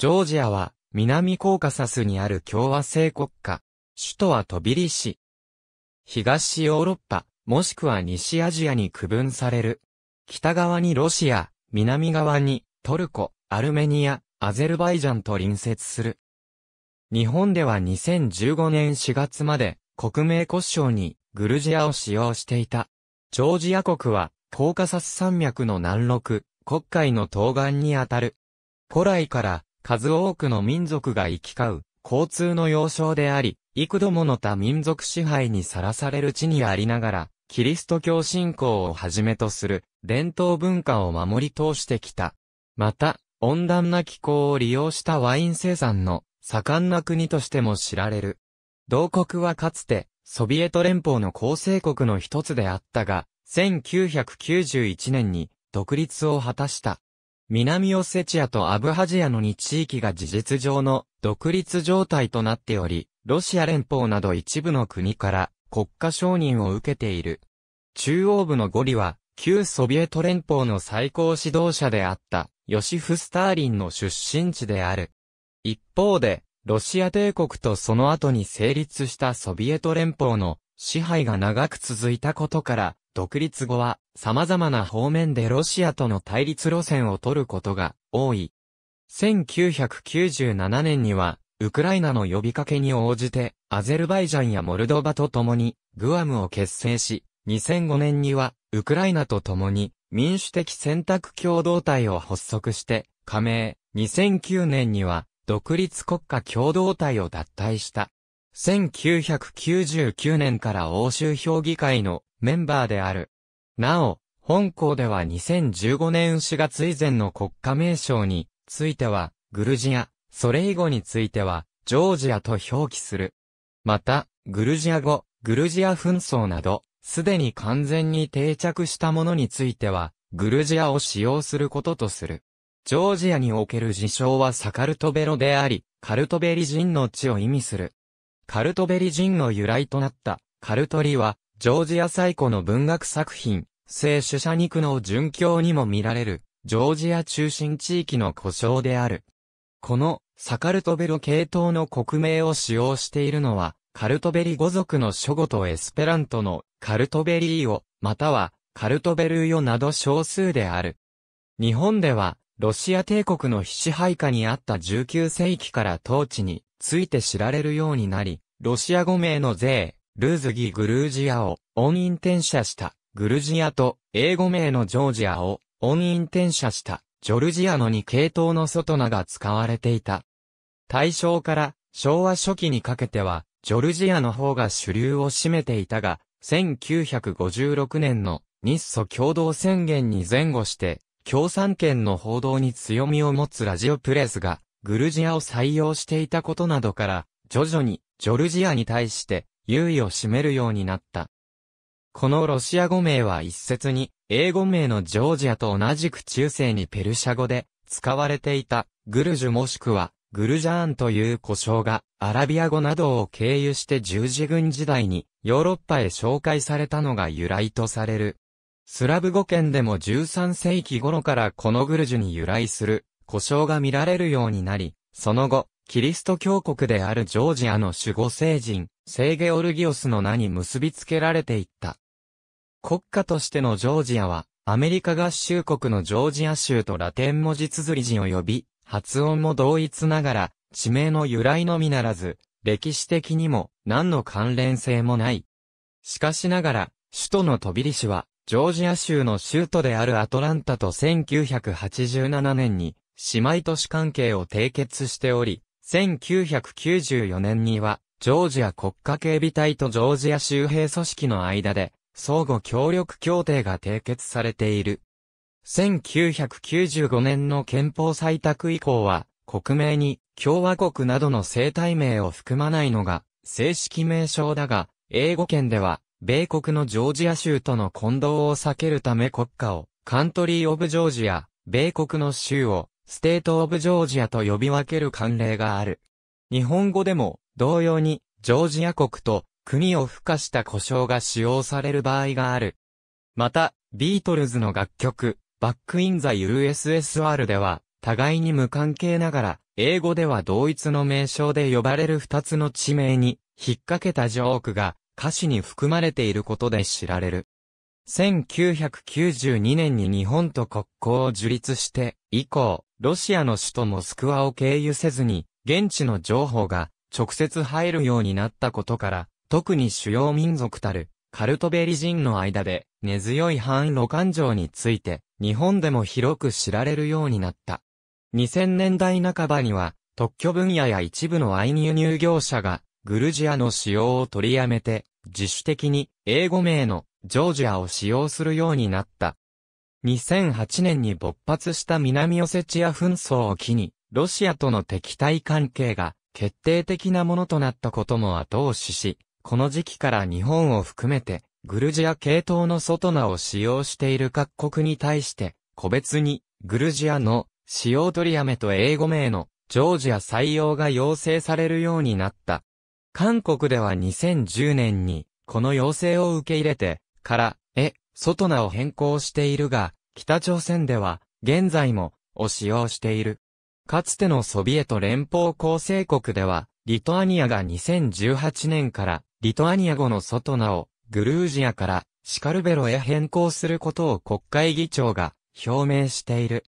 ジョージアは、南コーカサスにある共和制国家。首都はトビリシ。東ヨーロッパ、もしくは西アジアに区分される。北側にロシア、南側にトルコ、アルメニア、アゼルバイジャンと隣接する。日本では2015年4月まで国名国称にグルジアを使用していた。ジョージア国はコーカサス山脈の南麓、黒海の東岸にあたる。古来から数多くの民族が行き交う、交通の要衝であり、幾度もの他民族支配にさらされる地にありながら、キリスト教信仰をはじめとする伝統文化を守り通してきた。また、温暖な気候を利用したワイン生産の盛んな国としても知られる。同国はかつて、ソビエト連邦の構成国の一つであったが、1991年に独立を果たした。南オセチアとアブハジアの2地域が事実上の独立状態となっており、ロシア連邦など一部の国から国家承認を受けている。中央部のゴリは、旧ソビエト連邦の最高指導者であった、ヨシフ・スターリンの出身地である。一方で、ロシア帝国とその後に成立したソビエト連邦の支配が長く続いたことから、独立後は様々な方面でロシアとの対立路線を取ることが多い。1997年には、ウクライナの呼びかけに応じて、アゼルバイジャンやモルドバと共に、グアムを結成し、2005年には、ウクライナと共に、民主的選択共同体を発足して、加盟、2009年には、独立国家共同体を脱退した。1999年から欧州評議会のメンバーである。なお、本校では2015年4月以前の国家名称については、グルジア、それ以後については、ジョージアと表記する。また、グルジア語、グルジア紛争など、すでに完全に定着したものについては、グルジアを使用することとする。ジョージアにおける事象はサカルトベロであり、カルトベリ人の地を意味する。カルトベリ人の由来となった、カルトリは、ジョージア最古の文学作品、聖主者肉の殉教にも見られる、ジョージア中心地域の故障である。この、サカルトベロ系統の国名を使用しているのは、カルトベリ語族の諸語とエスペラントのカルトベリーを、またはカルトベルーヨなど少数である。日本では、ロシア帝国の非支配下にあった19世紀から統治について知られるようになり、ロシア語名の税、ルーズギ・グルージアを、音韻転写した、グルジアと、英語名のジョージアを、音韻転写した、ジョルジアの2系統の外名が使われていた。大正から昭和初期にかけては、ジョルジアの方が主流を占めていたが、1956年の日ソ共同宣言に前後して、共産圏の報道に強みを持つラジオプレスが、グルジアを採用していたことなどから、徐々にジョルジアに対して優位を占めるようになった。このロシア語名は一説に、英語名のジョージアと同じく中世にペルシャ語で使われていたグルジュもしくはグルジャーンという呼称がアラビア語などを経由して十字軍時代にヨーロッパへ紹介されたのが由来とされる。スラブ語圏でも13世紀頃からこのグルジュに由来する呼称が見られるようになり、その後、キリスト教国であるジョージアの守護聖人、セーゲオルギオスの名に結びつけられていった。国家としてのジョージアは、アメリカ合衆国のジョージア州とラテン文字綴り字呼び、発音も同一ながら、地名の由来のみならず、歴史的にも何の関連性もない。しかしながら、首都のトビリシは、ジョージア州の州都であるアトランタと1987年に、姉妹都市関係を締結しており、1994年には、ジョージア国家警備隊とジョージア州兵組織の間で、相互協力協定が締結されている。1995年の憲法採択以降は、国名に共和国などの生態名を含まないのが正式名称だが、英語圏では、米国のジョージア州との混同を避けるため国家をカントリー・オブ・ジョージア、米国の州をステート・オブ・ジョージアと呼び分ける慣例がある。日本語でも同様に、ジョージア国と国を付加した故障が使用される場合がある。また、ビートルズの楽曲、バックインザ USSR では、互いに無関係ながら、英語では同一の名称で呼ばれる二つの地名に、引っ掛けたジョークが、歌詞に含まれていることで知られる。1992年に日本と国交を樹立して、以降、ロシアの首都モスクワを経由せずに、現地の情報が直接入るようになったことから、特に主要民族たる、カルトベリ人の間で、根強い反露感情について、日本でも広く知られるようになった。2000年代半ばには、特許分野や一部の愛輸入業者が、グルジアの使用を取りやめて、自主的に英語名のジョージアを使用するようになった。2008年に勃発した南オセチア紛争を機に、ロシアとの敵対関係が決定的なものとなったことも後押しし、この時期から日本を含めて、グルジア系統の外名を使用している各国に対して、個別に、グルジアの、使用取りやめと英語名の、ジョージア採用が要請されるようになった。韓国では2010年に、この要請を受け入れて、から、え、外名を変更しているが、北朝鮮では、現在も、を使用している。かつてのソビエト連邦構成国では、リトアニアが2018年から、リトアニア語のソトナを、グルージアから、シカルベロへ変更することを国会議長が、表明している。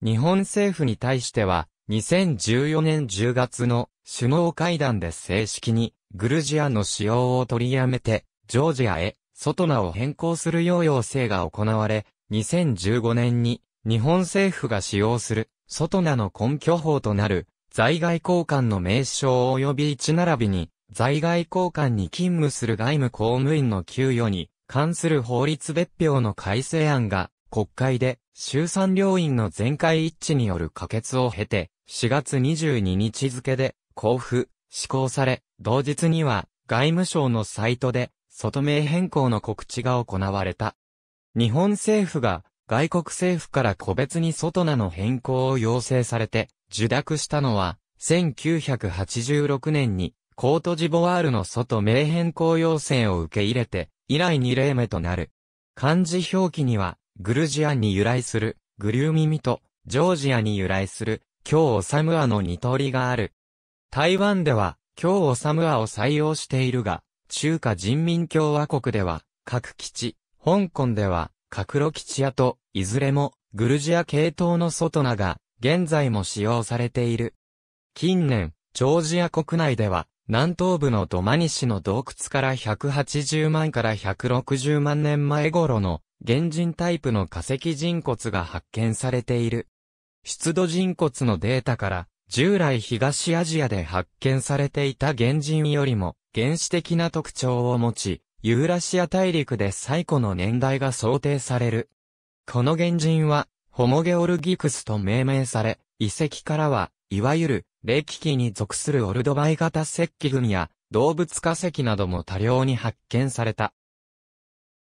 日本政府に対しては、2014年10月の首脳会談で正式にグルジアの使用を取りやめて、ジョージアへ、ソトナを変更するよう要請が行われ、2015年に日本政府が使用する外名の根拠法となる、在外交換の名称及び位置並びに、在外交換に勤務する外務公務員の給与に関する法律別表の改正案が国会で衆参両院の全会一致による可決を経て4月22日付で交付、施行され、同日には外務省のサイトで外名変更の告知が行われた。日本政府が外国政府から個別に外名の変更を要請されて、受諾したのは、1986年に、コートジボワールの外名変更要請を受け入れて、以来2例目となる。漢字表記には、グルジアに由来する、グリューミミと、ジョージアに由来する、京オサムアの二通りがある。台湾では、京オサムアを採用しているが、中華人民共和国では、各基地、香港では、カクロキチアと、いずれも、グルジア系統の外名が、現在も使用されている。近年、ジョージア国内では、南東部のドマニ市の洞窟から180万から160万年前頃の、原人タイプの化石人骨が発見されている。出土人骨のデータから、従来東アジアで発見されていた原人よりも、原始的な特徴を持ち、ユーラシア大陸で最古の年代が想定される。この原人は、ホモゲオルギクスと命名され、遺跡からは、いわゆる、冷気期に属するオルドバイ型石器群や、動物化石なども多量に発見された。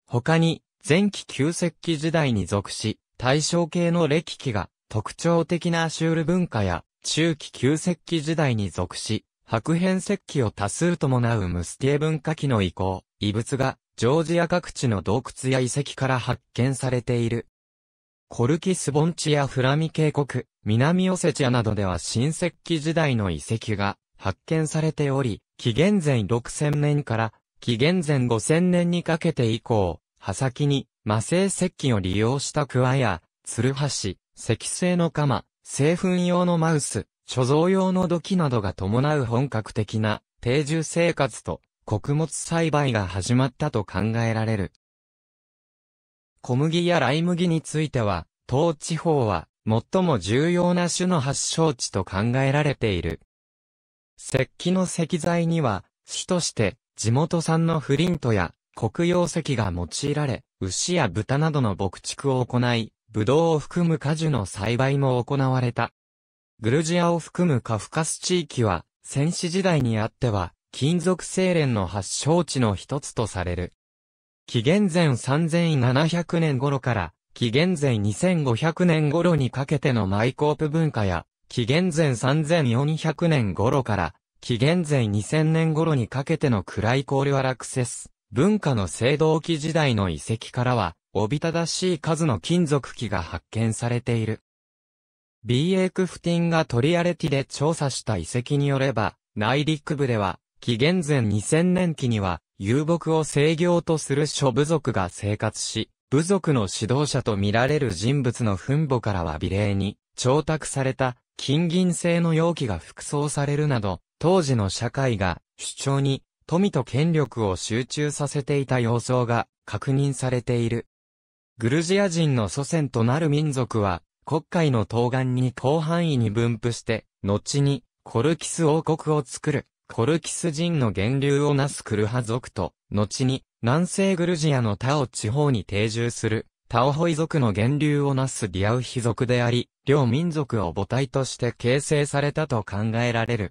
他に、前期旧石器時代に属し、大正系の歴期が特徴的なアシュール文化や、中期旧石器時代に属し、白変石器を多数伴うムスティエ文化期の移行。遺物がジョージア各地の洞窟や遺跡から発見されている。コルキス盆地やフラミ渓谷、南オセチアなどでは新石器時代の遺跡が発見されており、紀元前6000年から紀元前5000年にかけて以降、刃先に魔性石器を利用したクワや、ツルハシ、石製の鎌、製粉用のマウス、貯蔵用の土器などが伴う本格的な定住生活と穀物栽培が始まったと考えられる。小麦やライ麦については、当地方は最も重要な種の発祥地と考えられている。石器の石材には、種として地元産のフリントや黒曜石が用いられ、牛や豚などの牧畜を行い、ブドウを含む果樹の栽培も行われた。グルジアを含むカフカス地域は、戦死時代にあっては、金属精錬の発祥地の一つとされる。紀元前3700年頃から紀元前2500年頃にかけてのマイコープ文化や、紀元前3400年頃から紀元前2000年頃にかけてのクライコールアラクセス、文化の青銅器時代の遺跡からは、おびただしい数の金属器が発見されている。B.A. クフティンがトリアレティで調査した遺跡によれば、内陸部では、紀元前2000年期には、遊牧を制御とする諸部族が生活し、部族の指導者と見られる人物の墳墓からは美麗に、調達された、金銀製の容器が服装されるなど、当時の社会が、主張に、富と権力を集中させていた様相が、確認されている。グルジア人の祖先となる民族は、国会の東岸に広範囲に分布して、後に、コルキス王国を作るコルキス人の源流をなすクルハ族と、後に南西グルジアのタオ地方に定住するタオホイ族の源流をなすディアウヒ族であり、両民族を母体として形成されたと考えられる。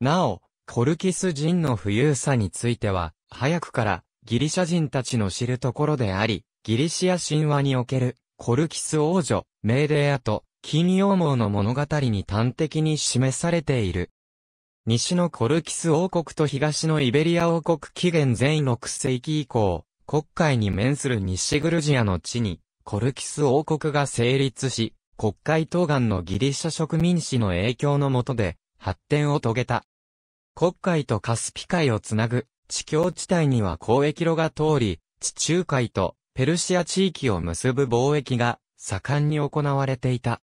なお、コルキス人の富裕さについては、早くからギリシャ人たちの知るところであり、ギリシア神話におけるコルキス王女、メーデーアと、金羊毛の物語に端的に示されている。西のコルキス王国と東のイベリア王国紀元前6世紀以降、国会に面する西グルジアの地に、コルキス王国が成立し、国会東岸のギリシャ植民地の影響のもとで、発展を遂げた。国会とカスピ海をつなぐ、地境地帯には交易路が通り、地中海とペルシア地域を結ぶ貿易が盛んに行われていた。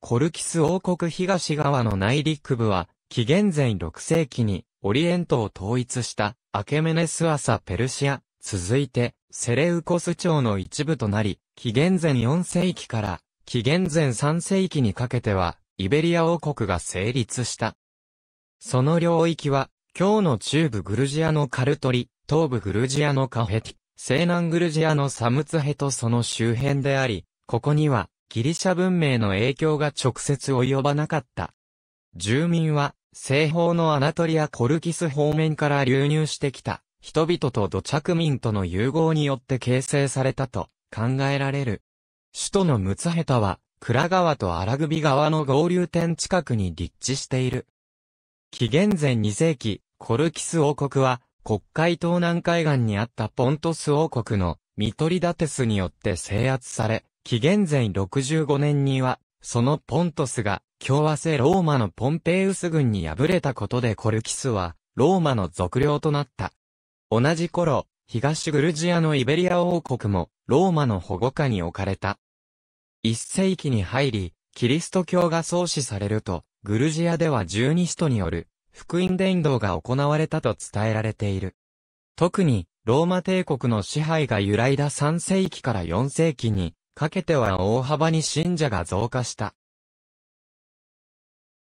コルキス王国東側の内陸部は紀元前6世紀にオリエントを統一したアケメネス朝ペルシア、続いてセレウコス朝の一部となり、紀元前4世紀から紀元前3世紀にかけてはイベリア王国が成立した。その領域は、今日の中部グルジアのカルトリ、東部グルジアのカフェティ、西南グルジアのサムツヘとその周辺であり、ここにはギリシャ文明の影響が直接及ばなかった。住民は西方のアナトリア・コルキス方面から流入してきた人々と土着民との融合によって形成されたと考えられる。首都のムツヘタは、倉川とアラグビ川の合流点近くに立地している。紀元前2世紀、コルキス王国は、国海東南海岸にあったポントス王国のミトリダテスによって制圧され、紀元前65年にはそのポントスが共和制ローマのポンペイウス軍に敗れたことでコルキスはローマの属領となった。同じ頃、東グルジアのイベリア王国もローマの保護下に置かれた。一世紀に入り、キリスト教が創始されると、グルジアでは十二使徒による福音伝道が行われたと伝えられている。特に、ローマ帝国の支配が揺らいだ3世紀から4世紀に、かけては大幅に信者が増加した。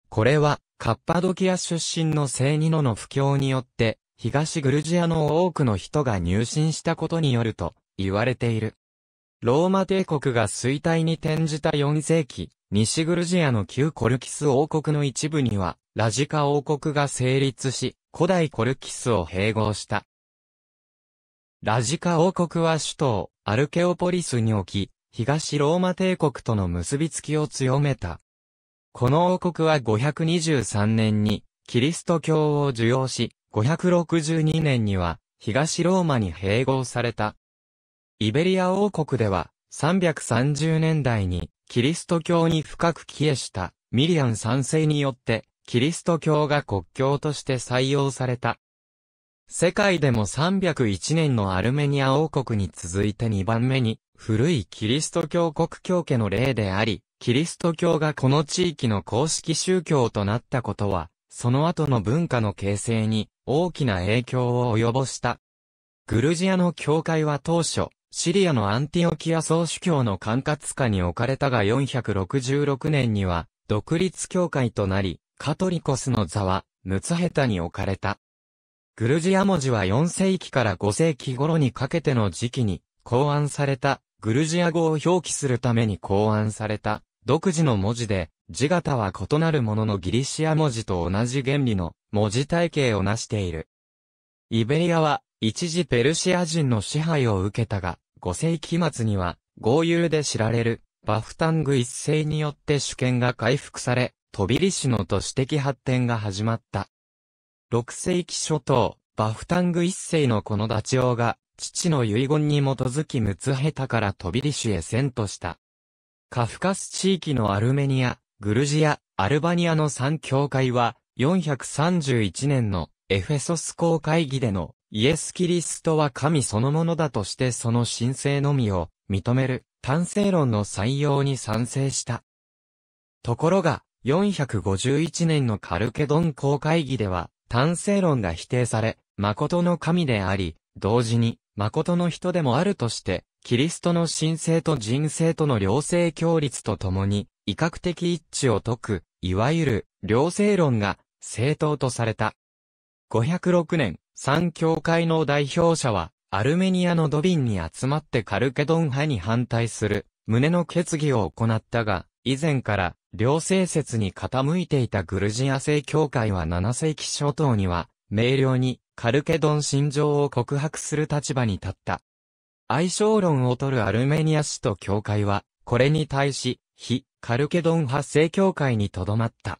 これは、カッパドキア出身の聖ニノの布教によって、東グルジアの多くの人が入信したことによると言われている。ローマ帝国が衰退に転じた4世紀、西グルジアの旧コルキス王国の一部には、ラジカ王国が成立し、古代コルキスを併合した。ラジカ王国は首都をアルケオポリスに置き、東ローマ帝国との結びつきを強めた。この王国は523年にキリスト教を受容し、562年には東ローマに併合された。イベリア王国では330年代にキリスト教に深く帰依したミリアン賛世によってキリスト教が国教として採用された。世界でも301年のアルメニア王国に続いて2番目に古いキリスト教国教家の例であり、キリスト教がこの地域の公式宗教となったことは、その後の文化の形成に大きな影響を及ぼした。グルジアの教会は当初、シリアのアンティオキア総主教の管轄下に置かれたが466年には、独立教会となり、カトリコスの座は、ムツヘタに置かれた。グルジア文字は4世紀から5世紀頃にかけての時期に、考案されたグルジア語を表記するために考案された、独自の文字で、字型は異なるもののギリシア文字と同じ原理の文字体系を成している。イベリアは、一時ペルシア人の支配を受けたが、5世紀末には、豪遊で知られる、バフタング一世によって主権が回復され、トビリシの都市的発展が始まった。6世紀初頭、バフタング一世のこのダチオが、父の遺言に基づきムツヘタからトビリシュへ遷都した。カフカス地域のアルメニア、グルジア、アルバニアの3教会は、431年のエフェソス公会議でのイエス・キリストは神そのものだとしてその神聖のみを認める単性論の採用に賛成した。ところが、451年のカルケドン公会議では、単性論が否定され、誠の神であり、同時に、誠の人でもあるとして、キリストの神聖と人生との両性協立とともに、威嚇的一致を解く、いわゆる、両性論が、正当とされた。506年、三教会の代表者は、アルメニアのドビンに集まってカルケドン派に反対する、胸の決議を行ったが、以前から、両性説に傾いていたグルジア正教会は7世紀初頭には、明瞭に、カルケドン心情を告白する立場に立った。相性論を取るアルメニア氏と教会は、これに対し、非カルケドン派正教会にとどまった。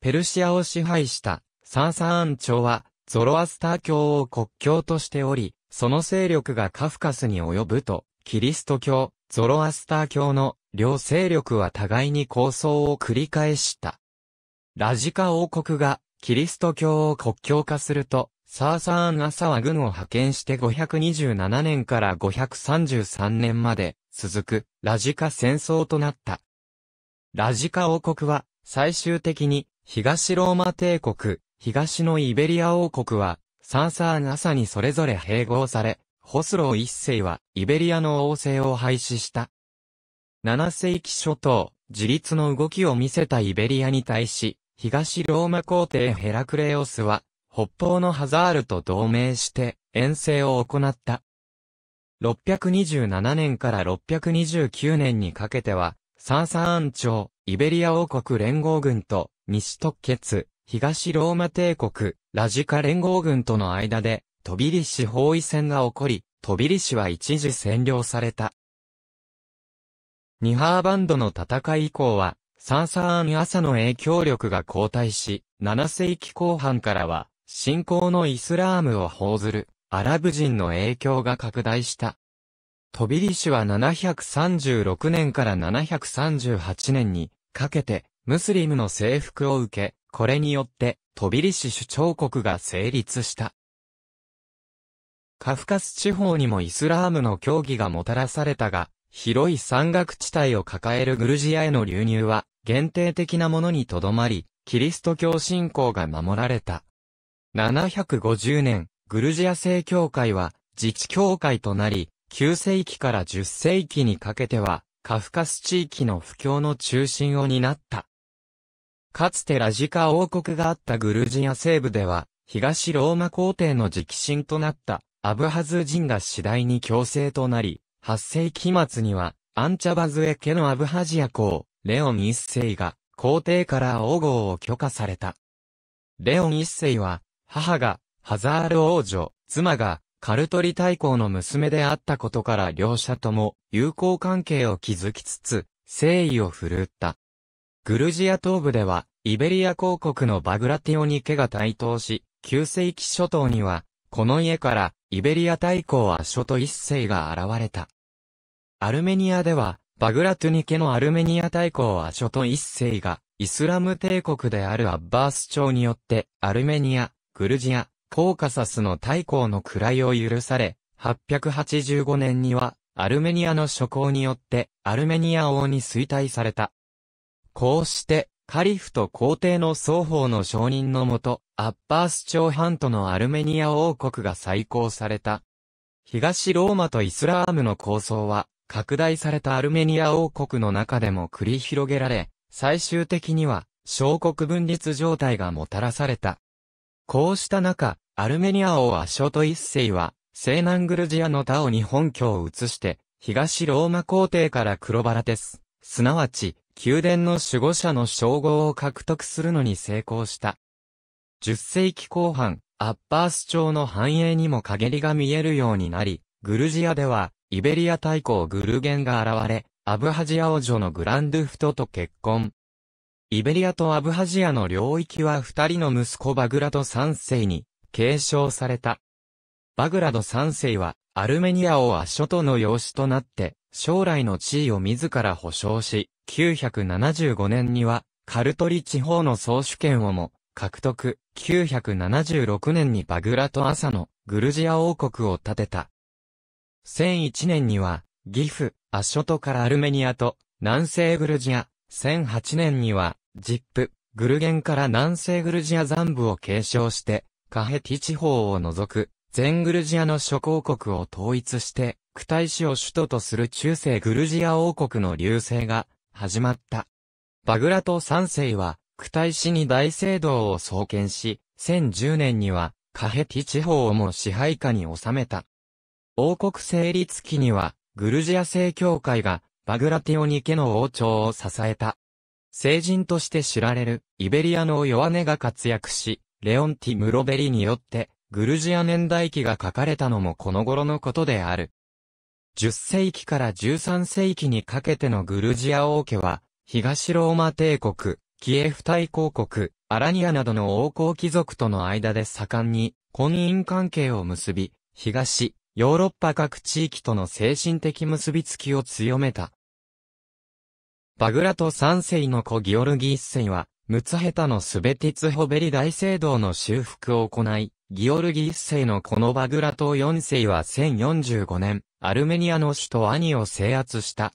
ペルシアを支配したサンサーン朝は、ゾロアスター教を国教としており、その勢力がカフカスに及ぶと、キリスト教、ゾロアスター教の両勢力は互いに抗争を繰り返した。ラジカ王国がキリスト教を国教化すると、サーサーンアサは軍を派遣して527年から533年まで続くラジカ戦争となった。ラジカ王国は最終的に東ローマ帝国、東のイベリア王国はサーサーンアサにそれぞれ併合され、ホスロー一世はイベリアの王政を廃止した。7世紀初頭、自立の動きを見せたイベリアに対し、東ローマ皇帝ヘラクレオスは、北方のハザールと同盟して遠征を行った。627年から629年にかけては、サーサーン朝、イベリア王国連合軍と西特決、東ローマ帝国、ラジカ連合軍との間で、トビリシ包囲戦が起こり、トビリシは一時占領された。ニハーバンドの戦い以降は、サンサーン朝の影響力が後退し、7世紀後半からは、信仰のイスラームを報ずるアラブ人の影響が拡大した。トビリシは736年から738年にかけてムスリムの征服を受け、これによってトビリシ主張国が成立した。カフカス地方にもイスラームの教義がもたらされたが、広い山岳地帯を抱えるグルジアへの流入は限定的なものにとどまり、キリスト教信仰が守られた。750年、グルジア正教会は自治教会となり、9世紀から10世紀にかけては、カフカス地域の布教の中心を担った。かつてラジカ王国があったグルジア西部では、東ローマ皇帝の直進となったアブハズ人が次第に強制となり、8世紀末にはアンチャバズエ家のアブハジア公、レオン一世が皇帝から王号を許可された。レオン一世は母が、ハザール王女、妻が、カルトリ大公の娘であったことから両者とも友好関係を築きつつ、誠意を振るった。グルジア東部では、イベリア公国のバグラティオニ家が台頭し、旧世紀諸島には、この家から、イベリア大公は諸ト一世が現れた。アルメニアでは、バグラトゥニ家のアルメニア大公は諸ト一世が、イスラム帝国であるアッバース朝によって、アルメニア、グルジア、コーカサスの大公の位を許され、885年には、アルメニアの諸侯によって、アルメニア王に衰退された。こうして、カリフと皇帝の双方の承認のもと、アッパース朝半島のアルメニア王国が再興された。東ローマとイスラームの構想は、拡大されたアルメニア王国の中でも繰り広げられ、最終的には、小国分立状態がもたらされた。こうした中、アルメニア王アショト一世は、西南グルジアのタオに本拠を移して、東ローマ皇帝からクロバラテス、すなわち、宮殿の守護者の称号を獲得するのに成功した。10世紀後半、アッパース朝の繁栄にも陰りが見えるようになり、グルジアでは、イベリア大公グルゲンが現れ、アブハジア王女のグランドゥフトと結婚。イベリアとアブハジアの領域は二人の息子バグラド三世に継承された。バグラド三世はアルメニアをアショトの養子となって将来の地位を自ら保障し、975年にはカルトリ地方の総主権をも獲得、976年にバグラと朝のグルジア王国を建てた。1001年には、ギフ、アショトからアルメニアと、南西グルジア、1008年には、ジップ、グルゲンから南西グルジア残部を継承して、カヘティ地方を除く、全グルジアの諸公国を統一して、クタイ市を首都とする中世グルジア王国の流星が始まった。バグラト三世は、クタイ市に大聖堂を創建し、1010年には、カヘティ地方をも支配下に収めた。王国成立期には、グルジア正教会が、バグラティオニ家の王朝を支えた。聖人として知られるイベリアのヨアネが活躍し、レオンティ・ムロベリによってグルジア年代記が書かれたのもこの頃のことである。10世紀から13世紀にかけてのグルジア王家は、東ローマ帝国、キエフ大公国、アラニアなどの王公貴族との間で盛んに婚姻関係を結び、東、ヨーロッパ各地域との精神的結びつきを強めた。バグラト三世の子ギオルギ一世は、ムツヘタのスベティツホベリ大聖堂の修復を行い、ギオルギ一世のこのバグラト四世は1045年、アルメニアの首都アニを制圧した。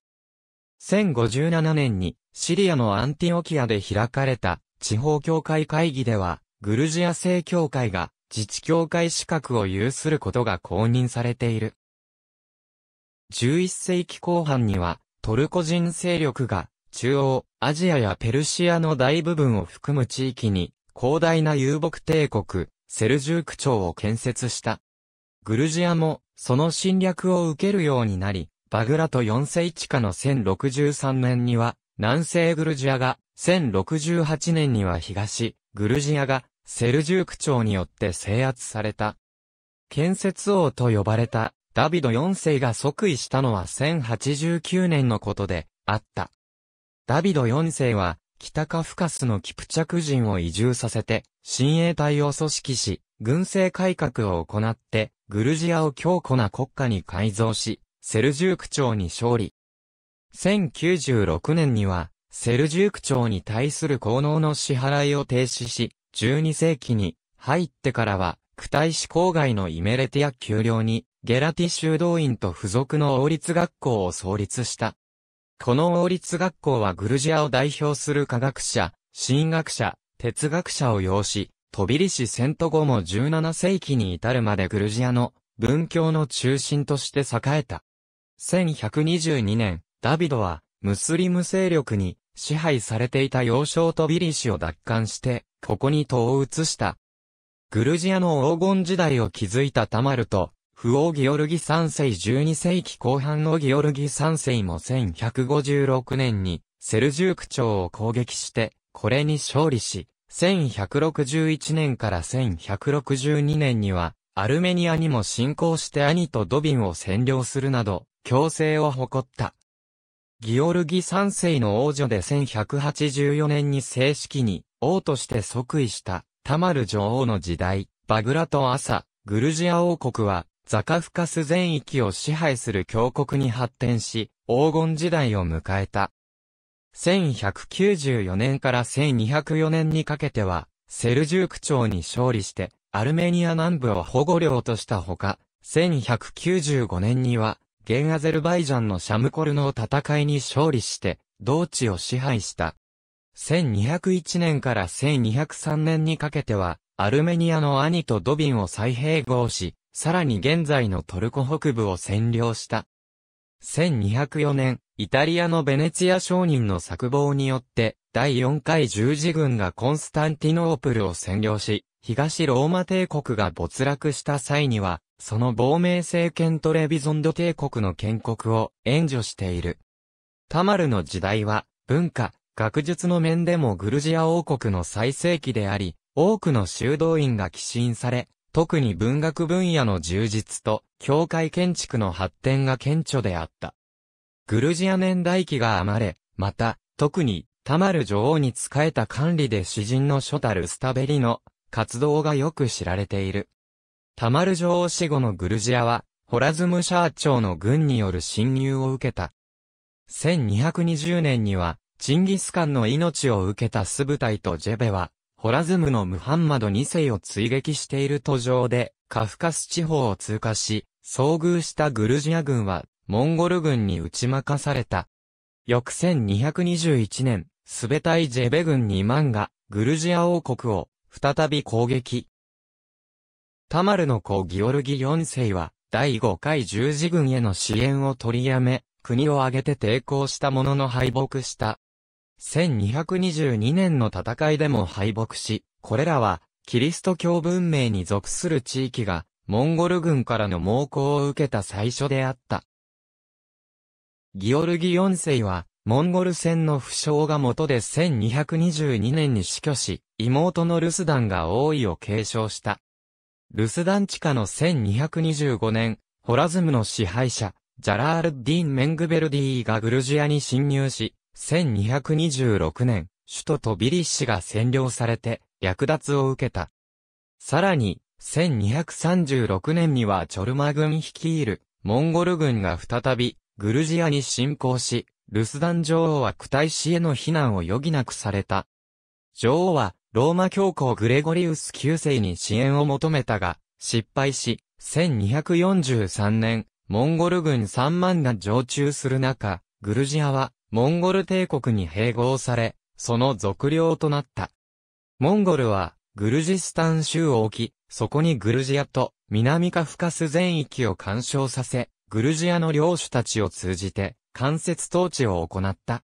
1057年に、シリアのアンティオキアで開かれた、地方教会会議では、グルジア正教会が、自治教会資格を有することが公認されている。11世紀後半には、トルコ人勢力が中央、アジアやペルシアの大部分を含む地域に広大な遊牧帝国、セルジューク朝を建設した。グルジアもその侵略を受けるようになり、バグラト4世地下の1063年には南西グルジアが、1068年には東、グルジアがセルジューク朝によって制圧された。建設王と呼ばれたダビド4世が即位したのは1089年のことであった。ダビド4世は、北カフカスのキプチャク人を移住させて、親衛隊を組織し、軍政改革を行って、グルジアを強固な国家に改造し、セルジューク朝に勝利。1096年には、セルジューク朝に対する効能の支払いを停止し、12世紀に入ってからは、区体市郊外のイメレティア丘陵にゲラティ修道院と付属の王立学校を創立した。この王立学校はグルジアを代表する科学者、神学者、哲学者を要し、トビリシセント後も17世紀に至るまでグルジアの文教の中心として栄えた。1122年、ダビドは、ムスリム勢力に支配されていた幼少トビリシを奪還して、ここに塔を移した。グルジアの黄金時代を築いたタマルと、不王ギオルギ3世12世紀後半のギオルギ3世も1156年にセルジューク朝を攻撃して、これに勝利し、1161年から1162年には、アルメニアにも侵攻して兄とドビンを占領するなど、強制を誇った。ギオルギ3世の王女で1184年に正式に王として即位したタマル女王の時代、バグラア朝、グルジア王国はザカフカス全域を支配する峡国に発展し、黄金時代を迎えた。1194年から1204年にかけては、セルジューク朝に勝利して、アルメニア南部を保護領としたほか、1195年には、現アゼルバイジャンのシャムコルの戦いに勝利して、同地を支配した。1201年から1203年にかけては、アルメニアの兄とドビンを再併合し、さらに現在のトルコ北部を占領した。1204年、イタリアのベネツィア商人の策謀によって、第4回十字軍がコンスタンティノープルを占領し、東ローマ帝国が没落した際には、その亡命政権トレビゾンド帝国の建国を援助している。タマルの時代は、文化、学術の面でもグルジア王国の最盛期であり、多くの修道院が寄進され、特に文学分野の充実と、教会建築の発展が顕著であった。グルジア年代記が編まれ、また、特に、タマル女王に仕えた管理で詩人の諸たるスタベリの活動がよく知られている。タマル女王死後のグルジアは、ホラズムシャー朝の軍による侵入を受けた。1220年には、チンギスカンの命を受けたスタイとジェベは、ホラズムのムハンマド2世を追撃している途上で、カフカス地方を通過し、遭遇したグルジア軍は、モンゴル軍に打ち負かされた。翌1221年、スベタイ・ジェベ軍2万が、グルジア王国を、再び攻撃。タマルの子ギオルギ4世は、第5回十字軍への支援を取りやめ、国を挙げて抵抗したものの敗北した。1222年の戦いでも敗北し、これらは、キリスト教文明に属する地域が、モンゴル軍からの猛攻を受けた最初であった。ギオルギ4世は、モンゴル戦の負傷が元で1222年に死去し、妹のルスダンが王位を継承した。ルスダン地下の1225年、ホラズムの支配者、ジャラールディン・メングベルディがグルジアに侵入し、1226年、首都トビリッシが占領されて、略奪を受けた。さらに、1236年にはチョルマ軍率いる、モンゴル軍が再び、グルジアに侵攻し、ルスダン女王はクタイ氏への避難を余儀なくされた。女王は、ローマ教皇グレゴリウス9世に支援を求めたが、失敗し、1243年、モンゴル軍3万が常駐する中、グルジアはモンゴル帝国に併合され、その属領となった。モンゴルは、グルジスタン州を置き、そこにグルジアと南カフカス全域を干渉させ、グルジアの領主たちを通じて、間接統治を行った。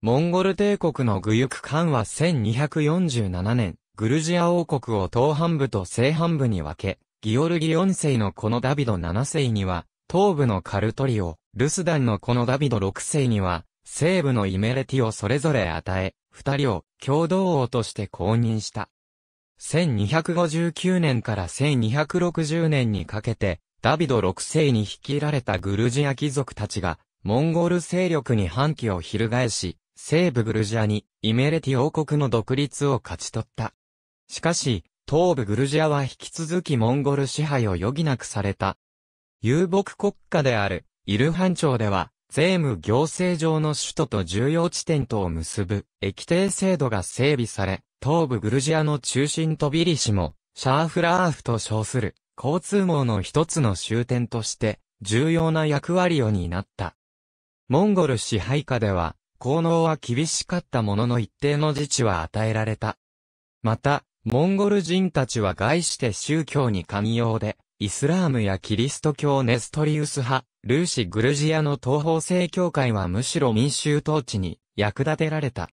モンゴル帝国のグユクカンは1247年、グルジア王国を東半部と西半部に分け、ギオルギ4世のこのダビド7世には、東部のカルトリオ、ルスダンのこのダビド6世には、西部のイメレティをそれぞれ与え、二人を共同王として公認した。1259年から1260年にかけて、ダビド6世に率いられたグルジア貴族たちが、モンゴル勢力に反旗を翻し、西部グルジアにイメレティ王国の独立を勝ち取った。しかし、東部グルジアは引き続きモンゴル支配を余儀なくされた。遊牧国家であるイルハン朝では、税務行政上の首都と重要地点とを結ぶ、駅定制度が整備され、東部グルジアの中心トビリシも、シャーフラーフと称する、交通網の一つの終点として、重要な役割を担った。モンゴル支配下では、効能は厳しかったものの一定の自治は与えられた。また、モンゴル人たちは外して宗教に寛容で、イスラームやキリスト教ネストリウス派、ルーシ・グルジアの東方正教会はむしろ民衆統治に役立てられた。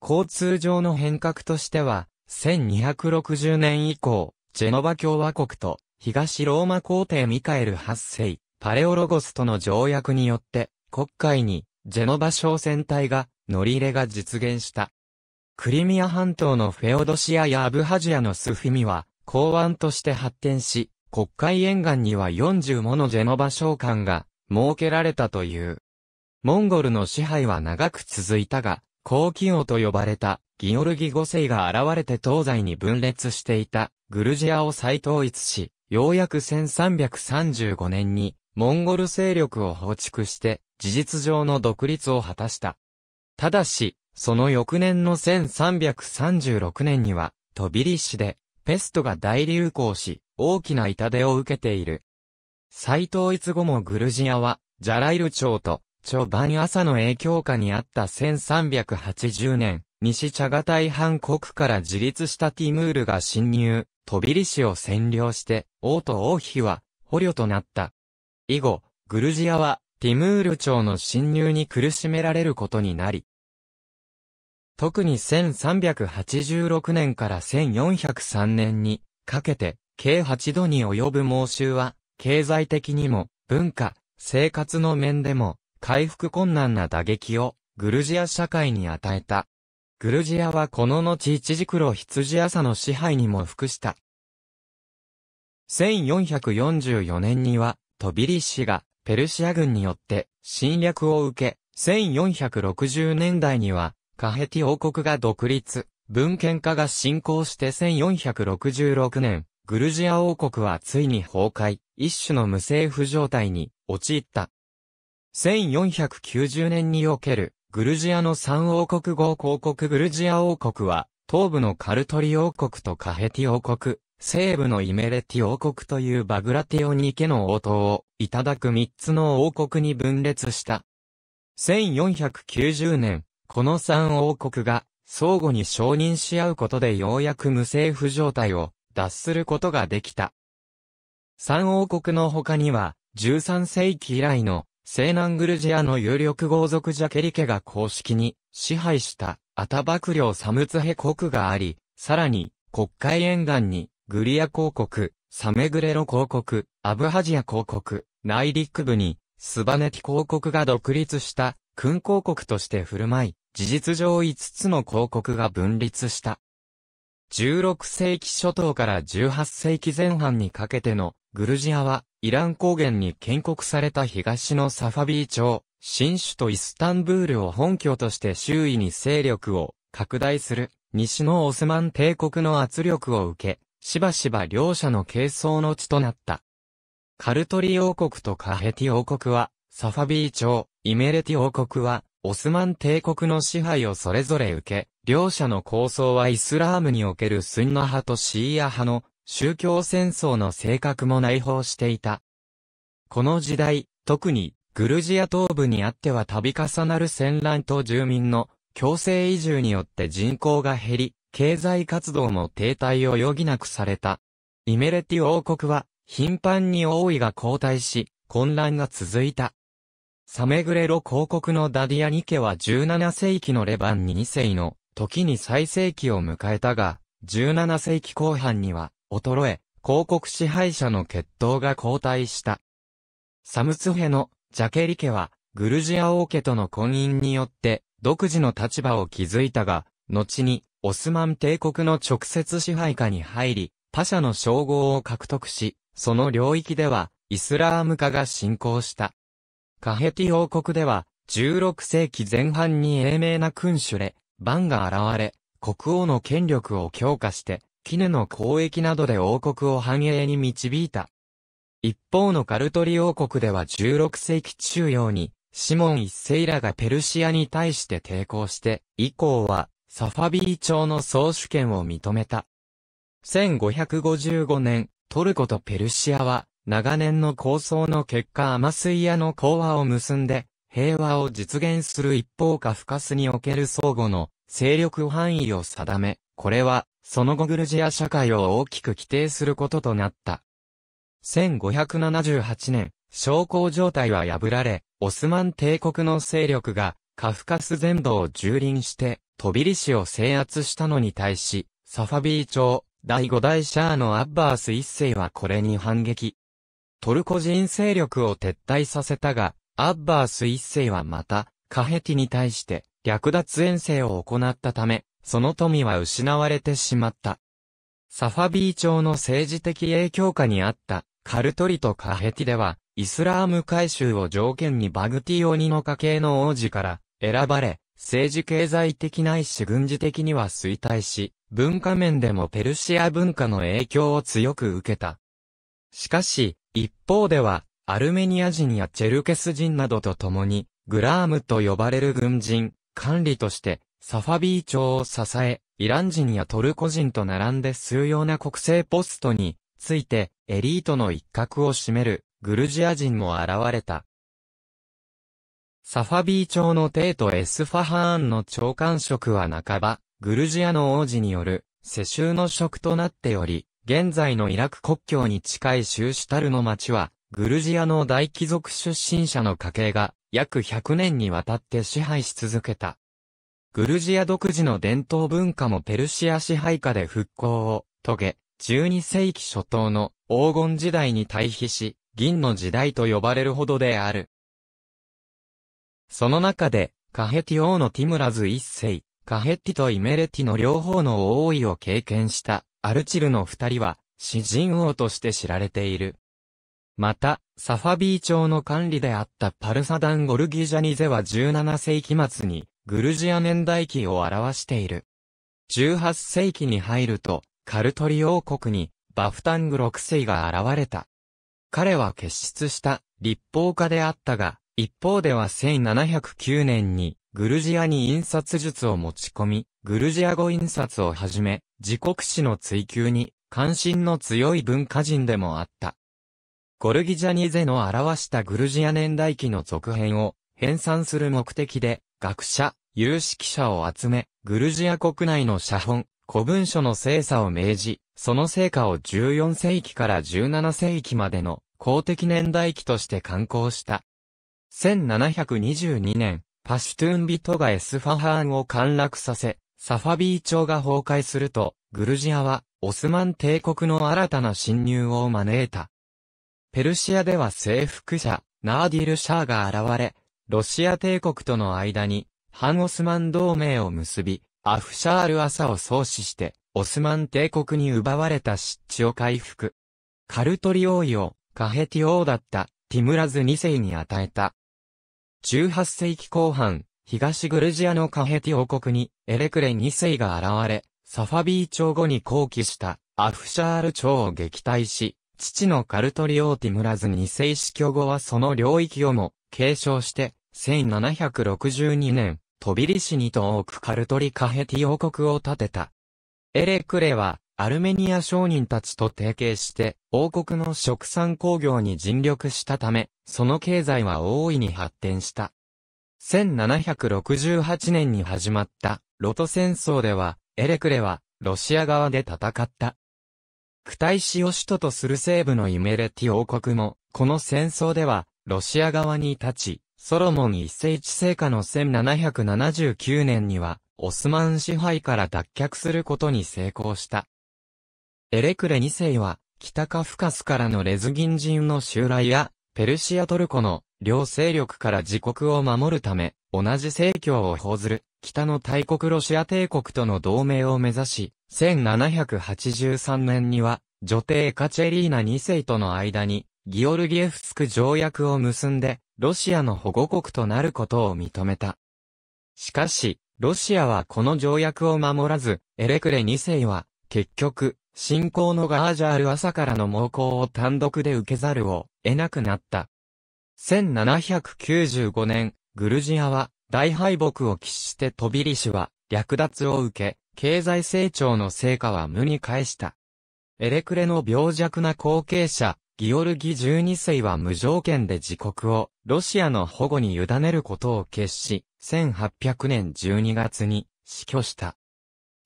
交通上の変革としては、1260年以降、ジェノバ共和国と東ローマ皇帝ミカエル8世、パレオロゴスとの条約によって、国会にジェノバ商船隊が乗り入れが実現した。クリミア半島のフェオドシアやアブハジアのスフィミは、港湾として発展し、国会沿岸には40ものジェノバ商館が設けられたという。モンゴルの支配は長く続いたが、後期王と呼ばれたギオルギ五世が現れて東西に分裂していたグルジアを再統一し、ようやく1335年にモンゴル勢力を放逐して事実上の独立を果たした。ただし、その翌年の1336年には、トビリシでペストが大流行し、大きな痛手を受けている。再統一後もグルジアは、ジャライル朝と、朝晩朝の影響下にあった1380年、西チャガタイ半国から自立したティムールが侵入、トビリシを占領して、王と王妃は、捕虜となった。以後、グルジアは、ティムール朝の侵入に苦しめられることになり、特に1386年から1403年にかけて、計8度に及ぶ猛襲は、経済的にも、文化、生活の面でも、回復困難な打撃を、グルジア社会に与えた。グルジアはこの後一時黒羊朝の支配にも服した。1444年には、トビリッシが、ペルシア軍によって、侵略を受け、1460年代には、カヘティ王国が独立、文献化が進行して1466年、グルジア王国はついに崩壊、一種の無政府状態に陥った。1490年におけるグルジアの三王国合公国グルジア王国は、東部のカルトリ王国とカヘティ王国、西部のイメレティ王国というバグラティオニ家の王党をいただく三つの王国に分裂した。1490年、この三王国が相互に承認し合うことでようやく無政府状態を脱することができた。三王国の他には、13世紀以来の西南グルジアの有力豪族ジャケリケが公式に支配したアタバク領サムツヘ国があり、さらに国会沿岸にグリア公国、サメグレロ公国、アブハジア公国、内陸部にスバネティ公国が独立した君公国として振る舞い、事実上5つの公国が分立した。16世紀初頭から18世紀前半にかけてのグルジアはイラン高原に建国された東のサファビー朝、新首都イスタンブールを本拠として周囲に勢力を拡大する西のオスマン帝国の圧力を受け、しばしば両者の係争の地となった。カルトリ王国とカヘティ王国は、サファビー朝、イメレティ王国は、オスマン帝国の支配をそれぞれ受け、両者の構想はイスラームにおけるスンナ派とシーア派の宗教戦争の性格も内包していた。この時代、特にグルジア東部にあっては度重なる戦乱と住民の強制移住によって人口が減り、経済活動も停滞を余儀なくされた。イメレティ王国は頻繁に王位が交代し、混乱が続いた。サメグレロ公国のダディアニ家は17世紀のレバン2世の時に最盛期を迎えたが、17世紀後半には衰え、公国支配者の血統が後退した。サムツヘのジャケリ家はグルジア王家との婚姻によって独自の立場を築いたが、後にオスマン帝国の直接支配下に入り、他社の称号を獲得し、その領域ではイスラーム化が進行した。カヘティ王国では、16世紀前半に英明な君主レ、バンが現れ、国王の権力を強化して、キの交易などで王国を繁栄に導いた。一方のカルトリ王国では16世紀中央に、シモン一世らがペルシアに対して抵抗して、以降は、サファビー朝の総主権を認めた。1555年、トルコとペルシアは、長年の構想の結果アマスイアの講和を結んで、平和を実現する一方カフカスにおける相互の勢力範囲を定め、これは、その後グルジア社会を大きく規定することとなった。1578年、商工状態は破られ、オスマン帝国の勢力が、カフカス全土を蹂躙して、トビリシを制圧したのに対し、サファビー朝、第五代シャーのアッバース一世はこれに反撃。トルコ人勢力を撤退させたが、アッバース一世はまた、カヘティに対して略奪遠征を行ったため、その富は失われてしまった。サファビー朝の政治的影響下にあったカルトリとカヘティでは、イスラーム改宗を条件にバグティオニの家系の王子から選ばれ、政治経済的ないし軍事的には衰退し、文化面でもペルシア文化の影響を強く受けた。しかし、一方では、アルメニア人やチェルケス人などと共に、グラームと呼ばれる軍人、管理として、サファビー朝を支え、イラン人やトルコ人と並んで数用な国政ポストに、ついて、エリートの一角を占める、グルジア人も現れた。サファビー朝の帝都エスファハーンの長官職は半ば、グルジアの王子による、世襲の職となっており、現在のイラク国境に近い州シュタルの町は、グルジアの大貴族出身者の家系が約100年にわたって支配し続けた。グルジア独自の伝統文化もペルシア支配下で復興を遂げ、12世紀初頭の黄金時代に対比し、銀の時代と呼ばれるほどである。その中で、カヘティ王のティムラズ一世、カヘティとイメレティの両方の王位を経験したアルチルの二人は、詩人王として知られている。また、サファビー朝の管理であったパルサダン・ゴルギジャニゼは17世紀末に、グルジア年代記を表している。18世紀に入ると、カルトリ王国に、バフタング6世が現れた。彼は結出した、立法家であったが、一方では1709年に、グルジアに印刷術を持ち込み、グルジア語印刷をはじめ、自国史の追求に関心の強い文化人でもあった。ゴルギジャニゼの表したグルジア年代記の続編を編纂する目的で、学者、有識者を集め、グルジア国内の写本、古文書の精査を命じ、その成果を14世紀から17世紀までの公的年代記として刊行した。1722年、パシュトゥンビトがエスファハーンを陥落させ、サファビー朝が崩壊すると、グルジアは、オスマン帝国の新たな侵入を招いた。ペルシアでは征服者、ナーディル・シャーが現れ、ロシア帝国との間に、反オスマン同盟を結び、アフシャール・アサを創始して、オスマン帝国に奪われた湿地を回復。カルトリオイを、カヘティ王だった、ティムラズ2世に与えた。18世紀後半、東グルジアのカヘティ王国にエレクレ2世が現れ、サファビー朝後に後期したアフシャール朝を撃退し、父のカルトリオーティムラズ2世死去後はその領域をも継承して、1762年、トビリシニと多くカルトリカヘティ王国を建てた。エレクレは、アルメニア商人たちと提携して、王国の食産工業に尽力したため、その経済は大いに発展した。1768年に始まった、ロト戦争では、エレクレは、ロシア側で戦った。クタイシオ首都とする西部のイメレティ王国も、この戦争では、ロシア側に立ち、ソロモン一世一世下の1779年には、オスマン支配から脱却することに成功した。エレクレ2世は、北カフカスからのレズギン人の襲来や、ペルシアトルコの両勢力から自国を守るため、同じ政教を奉ずる、北の大国ロシア帝国との同盟を目指し、1783年には、女帝カチェリーナ2世との間に、ギオルギエフつク条約を結んで、ロシアの保護国となることを認めた。しかし、ロシアはこの条約を守らず、エレクレ2世は、結局、信仰のガージャール朝からの猛攻を単独で受けざるを得なくなった。1795年、グルジアは大敗北を喫してトビリシは略奪を受け、経済成長の成果は無に返した。エレクレの病弱な後継者、ギオルギ12世は無条件で自国をロシアの保護に委ねることを決し、1800年12月に死去した。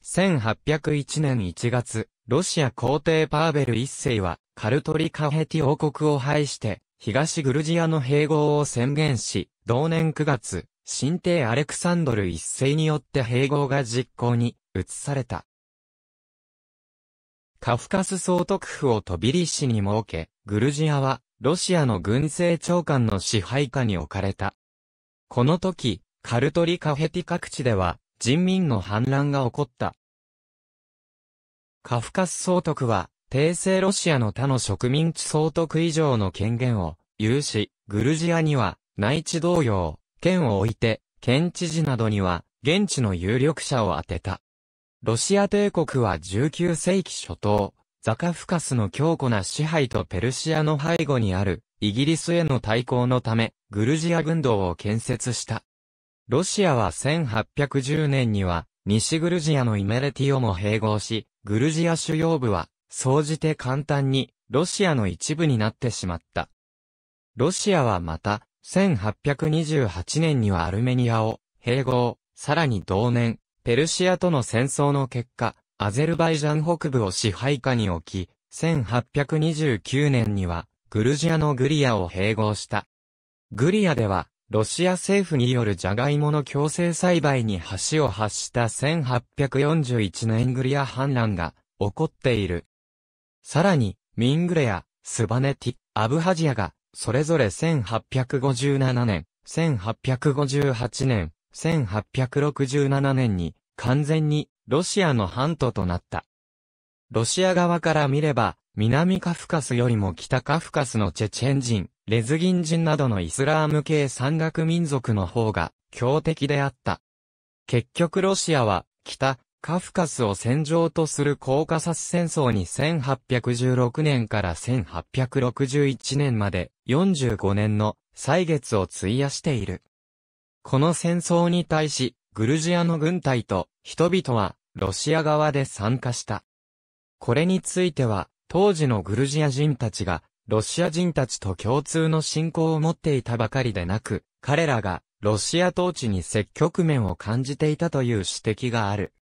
1801年1月、ロシア皇帝パーベル一世は、カルトリカヘティ王国を廃して、東グルジアの併合を宣言し、同年9月、新帝アレクサンドル一世によって併合が実行に移された。カフカス総督府をトビリシに設け、グルジアは、ロシアの軍政長官の支配下に置かれた。この時、カルトリカヘティ各地では、人民の反乱が起こった。カフカス総督は、帝政ロシアの他の植民地総督以上の権限を有し、グルジアには内地同様、県を置いて、県知事などには現地の有力者を当てた。ロシア帝国は19世紀初頭、ザカフカスの強固な支配とペルシアの背後にあるイギリスへの対抗のため、グルジア軍道を建設した。ロシアは1810年には、西グルジアのイメレティオも併合し、グルジア主要部は、総じて簡単に、ロシアの一部になってしまった。ロシアはまた、1828年にはアルメニアを併合、さらに同年、ペルシアとの戦争の結果、アゼルバイジャン北部を支配下に置き、1829年には、グルジアのグリアを併合した。グリアでは、ロシア政府によるジャガイモの強制栽培に橋を発した1841年グリア反乱が起こっている。さらに、ミングレア、スバネティ、アブハジアが、それぞれ1857年、1858年、1867年に、完全に、ロシアの半島となった。ロシア側から見れば、南カフカスよりも北カフカスのチェチェン人、レズギン人などのイスラーム系山岳民族の方が強敵であった。結局ロシアは北、カフカスを戦場とするコーカサス戦争に1816年から1861年まで45年の歳月を費やしている。この戦争に対し、グルジアの軍隊と人々はロシア側で参加した。これについては、当時のグルジア人たちがロシア人たちと共通の信仰を持っていたばかりでなく、彼らがロシア統治に積極面を感じていたという指摘がある。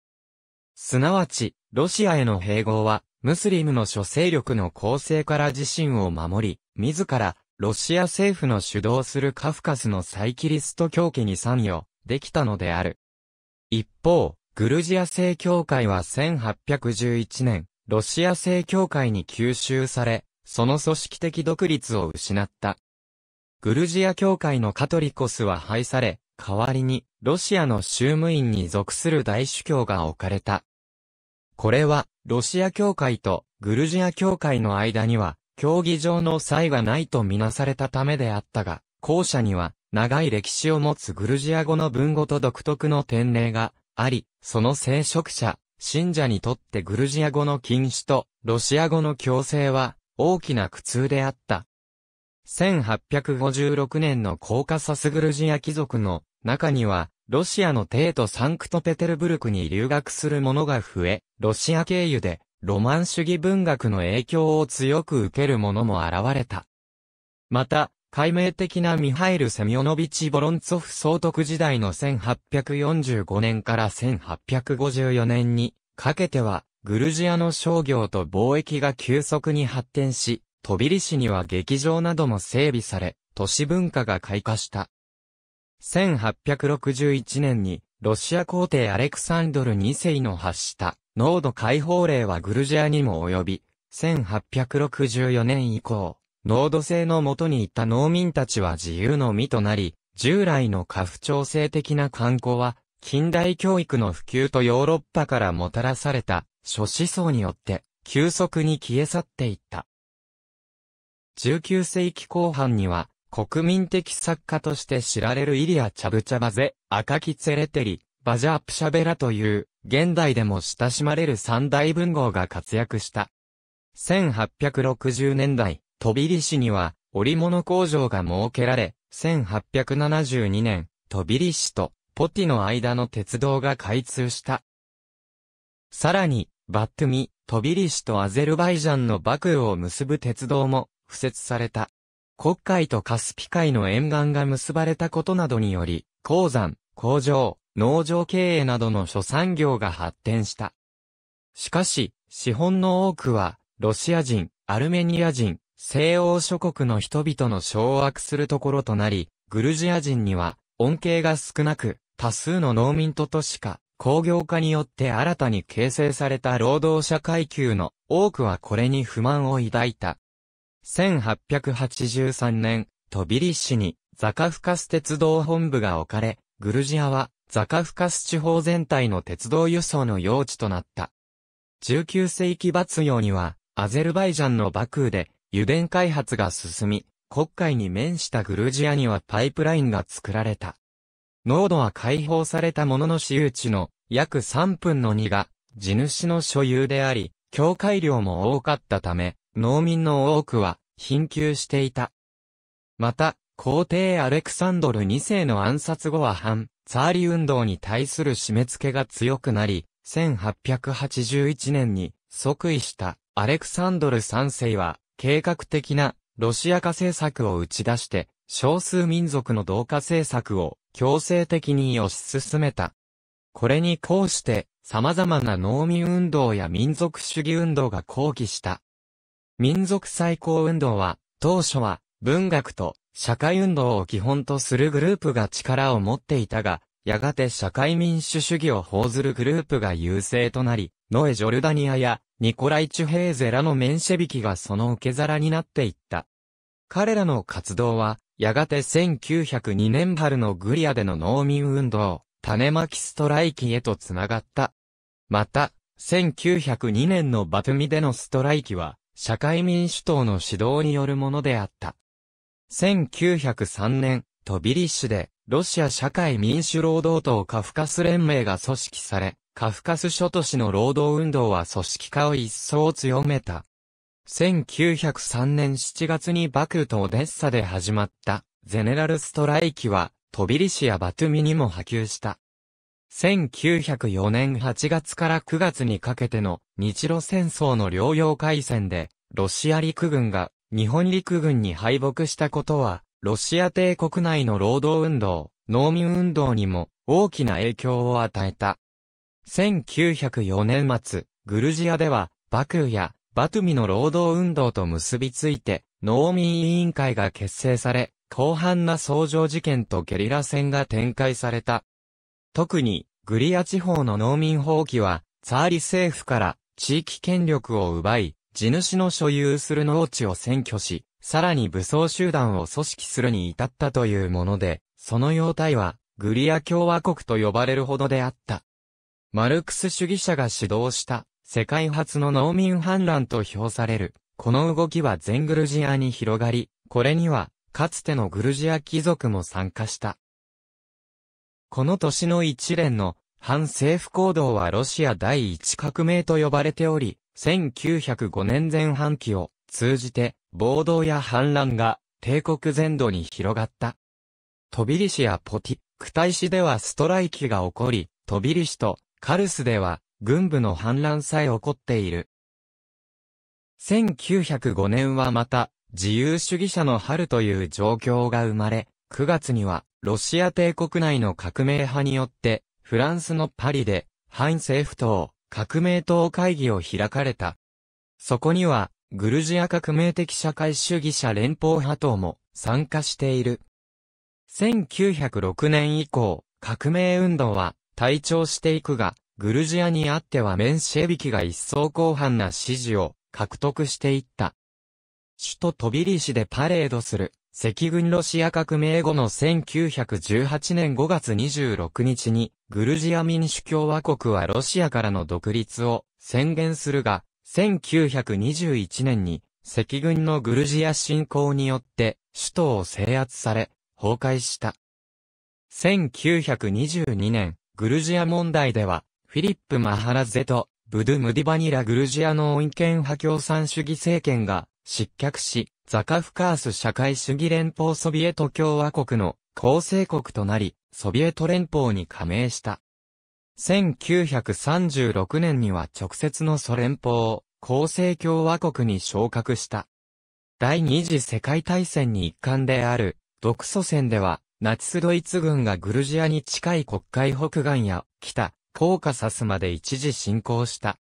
すなわち、ロシアへの併合は、ムスリムの諸勢力の構成から自身を守り、自ら、ロシア政府の主導するカフカスのサイキリスト教家に参与、できたのである。一方、グルジア正教会は1811年、ロシア正教会に吸収され、その組織的独立を失った。グルジア教会のカトリコスは廃され、代わりにロシアの宗務員に属する大主教が置かれた。これは、ロシア教会とグルジア教会の間には、競技場の差がないとみなされたためであったが、後者には、長い歴史を持つグルジア語の文語と独特の典礼があり、その聖職者、信者にとってグルジア語の禁止とロシア語の強制は大きな苦痛であった。1856年のコーカサスグルジア貴族の中には、ロシアの帝都サンクトペテルブルクに留学する者が増え、ロシア経由でロマン主義文学の影響を強く受ける者も現れた。また、解明的なミハイル・セミオノビチ・ボロンツォフ総督時代の1845年から1854年にかけては、グルジアの商業と貿易が急速に発展し、トビリシには劇場なども整備され、都市文化が開花した。1861年に、ロシア皇帝アレクサンドル2世の発した濃度解放令はグルジアにも及び、1864年以降、濃度制のもとにいた農民たちは自由の身となり、従来の家父長制的な観光は、近代教育の普及とヨーロッパからもたらされた諸思想によって急速に消え去っていった。19世紀後半には国民的作家として知られるイリア・チャブチャバゼ、赤木ツェレテリ、バジャープシャベラという現代でも親しまれる三大文豪が活躍した。1860年代、トビリ市には織物工場が設けられ、1872年、トビリ市とポティの間の鉄道が開通した。さらに、バットミ、トビリシとアゼルバイジャンのバクーを結ぶ鉄道も、敷設された。黒海とカスピ海の沿岸が結ばれたことなどにより、鉱山、工場、農場経営などの諸産業が発展した。しかし、資本の多くは、ロシア人、アルメニア人、西欧諸国の人々の掌握するところとなり、グルジア人には、恩恵が少なく、多数の農民と都市化、工業化によって新たに形成された労働者階級の多くはこれに不満を抱いた。1883年、トビリッシにザカフカス鉄道本部が置かれ、グルジアはザカフカス地方全体の鉄道輸送の用地となった。19世紀末には、アゼルバイジャンのバクーで油田開発が進み、国会に面したグルジアにはパイプラインが作られた。濃度は解放されたものの私有地の約3分の2が地主の所有であり、境界量も多かったため、農民の多くは貧窮していた。また、皇帝アレクサンドル2世の暗殺後は反、ツァーリ運動に対する締め付けが強くなり、1881年に即位したアレクサンドル3世は、計画的なロシア化政策を打ち出して、少数民族の同化政策を強制的に推し進めた。これにこうして、様々な農民運動や民族主義運動が抗議した。民族最高運動は、当初は、文学と社会運動を基本とするグループが力を持っていたが、やがて社会民主主義を報ずるグループが優勢となり、ノエ・ジョルダニアやニコライ・チュヘーゼらのメンシェビキがその受け皿になっていった。彼らの活動は、やがて1902年春のグリアでの農民運動、種まきストライキへとつながった。また、1902年のバトゥミでのストライキは、社会民主党の指導によるものであった。1903年、トビリッシュで、ロシア社会民主労働党カフカス連盟が組織され、カフカス諸都市の労働運動は組織化を一層強めた。1903年7月にバクーとオデッサで始まったゼネラルストライキはトビリシやバトゥミにも波及した。1904年8月から9月にかけての日露戦争の療養。海戦でロシア陸軍が日本陸軍に敗北したことはロシア帝国内の労働運動、農民運動にも大きな影響を与えた。1904年末、グルジアではバクーやバトゥミの労働運動と結びついて、農民委員会が結成され、広範な創上事件とゲリラ戦が展開された。特に、グリア地方の農民放棄は、ツァーリ政府から地域権力を奪い、地主の所有する農地を占拠し、さらに武装集団を組織するに至ったというもので、その様態は、グリア共和国と呼ばれるほどであった。マルクス主義者が指導した世界初の農民反乱と評される。この動きは全グルジアに広がり、これには、かつてのグルジア貴族も参加した。この年の一連の反政府行動はロシア第一革命と呼ばれており、1905年前半期を通じて暴動や反乱が帝国全土に広がった。トビリシやポティ、クタイシではストライキが起こり、トビリシとカルスでは軍部の反乱さえ起こっている。1905年はまた、自由主義者の春という状況が生まれ、9月には、ロシア帝国内の革命派によって、フランスのパリで、反政府党、革命党会議を開かれた。そこには、グルジア革命的社会主義者連邦派党も参加している。1906年以降、革命運動は、退潮していくが、グルジアにあってはメンシェビキが一層広範な支持を獲得していった。首都トビリシでパレードする、赤軍ロシア革命後の1918年5月26日に、グルジア民主共和国はロシアからの独立を宣言するが、1921年に、赤軍のグルジア侵攻によって、首都を制圧され、崩壊した。1922年、グルジア問題では、フィリップ・マハラゼと、ブドゥ・ムディバニラ・グルジアの恩恵派共産主義政権が失脚し、ザカフカース社会主義連邦ソビエト共和国の構成国となり、ソビエト連邦に加盟した。1936年には直接のソ連邦、を構成共和国に昇格した。第二次世界大戦に一環である、独ソ戦では、ナチスドイツ軍がグルジアに近い国会北岸や北、コーカサスまで一時進行した。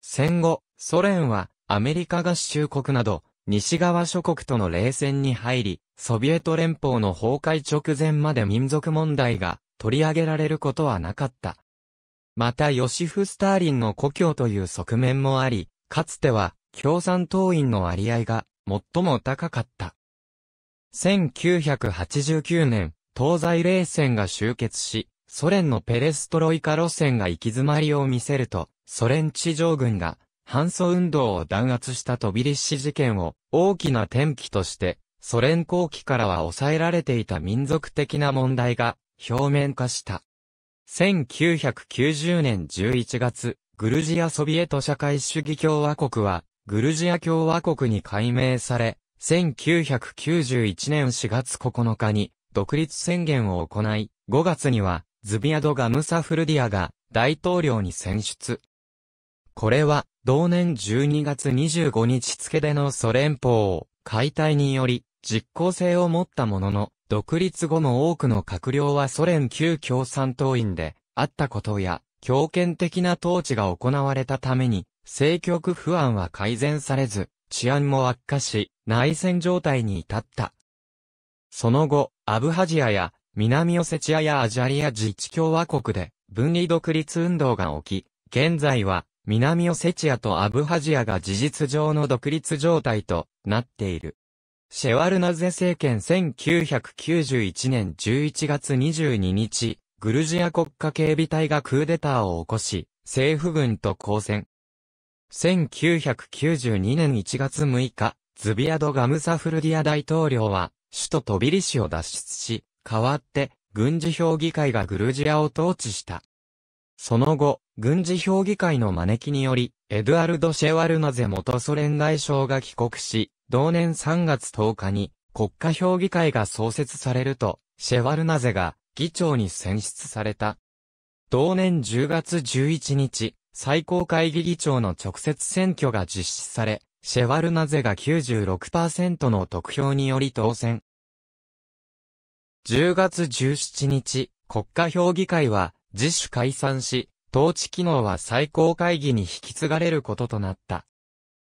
戦後、ソ連はアメリカ合衆国など西側諸国との冷戦に入り、ソビエト連邦の崩壊直前まで民族問題が取り上げられることはなかった。またヨシフ・スターリンの故郷という側面もあり、かつては共産党員の割合が最も高かった。1989年、東西冷戦が終結し、ソ連のペレストロイカ路線が行き詰まりを見せると、ソ連地上軍が、反ソ運動を弾圧したトビリッシ事件を、大きな転機として、ソ連後期からは抑えられていた民族的な問題が、表面化した。1990年11月、グルジアソビエト社会主義共和国は、グルジア共和国に改名され、1991年4月9日に独立宣言を行い、5月にはズビアド・ガムサフルディアが大統領に選出。これは、同年12月25日付でのソ連邦解体により、実効性を持ったものの、独立後も多くの閣僚はソ連旧共産党員であったことや、強権的な統治が行われたために、政局不安は改善されず、治安も悪化し、内戦状態に至った。その後、アブハジアや南オセチアやアジャリア自治共和国で分離独立運動が起き、現在は南オセチアとアブハジアが事実上の独立状態となっている。シェワルナゼ政権1991年11月22日、グルジア国家警備隊がクーデターを起こし、政府軍と交戦。1992年1月6日、ズビアド・ガムサフルディア大統領は、首都トビリシを脱出し、代わって軍事評議会がグルジアを統治した。その後、軍事評議会の招きにより、エドゥアルド・シェワルナゼ元ソ連外相が帰国し、同年3月10日に国家評議会が創設されると、シェワルナゼが議長に選出された。同年10月11日、最高会議議長の直接選挙が実施され、シェワルナゼが96%の得票により当選。10月17日、国家評議会は自主解散し、統治機能は最高会議に引き継がれることとなった。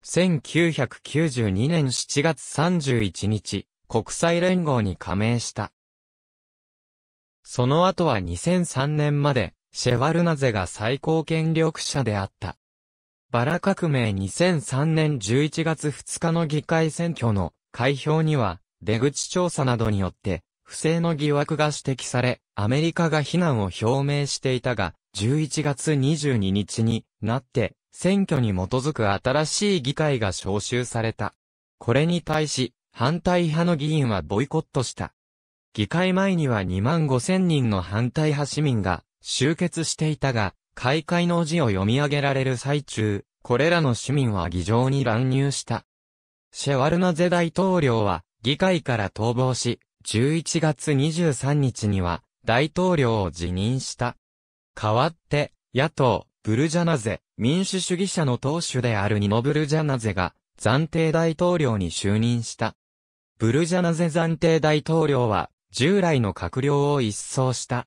1992年7月31日、国際連合に加盟した。その後は2003年まで、シェワルナゼが最高権力者であった。バラ革命2003年11月2日の議会選挙の開票には、出口調査などによって不正の疑惑が指摘され、アメリカが非難を表明していたが、11月22日になって、選挙に基づく新しい議会が招集された。これに対し、反対派の議員はボイコットした。議会前には2万5千人の反対派市民が集結していたが、開会の字を読み上げられる最中、これらの市民は議場に乱入した。シェワルナゼ大統領は議会から逃亡し、11月23日には大統領を辞任した。代わって、野党、ブルジャナゼ、民主主義者の党首であるニノ・ブルジャナゼが暫定大統領に就任した。ブルジャナゼ暫定大統領は従来の閣僚を一掃した。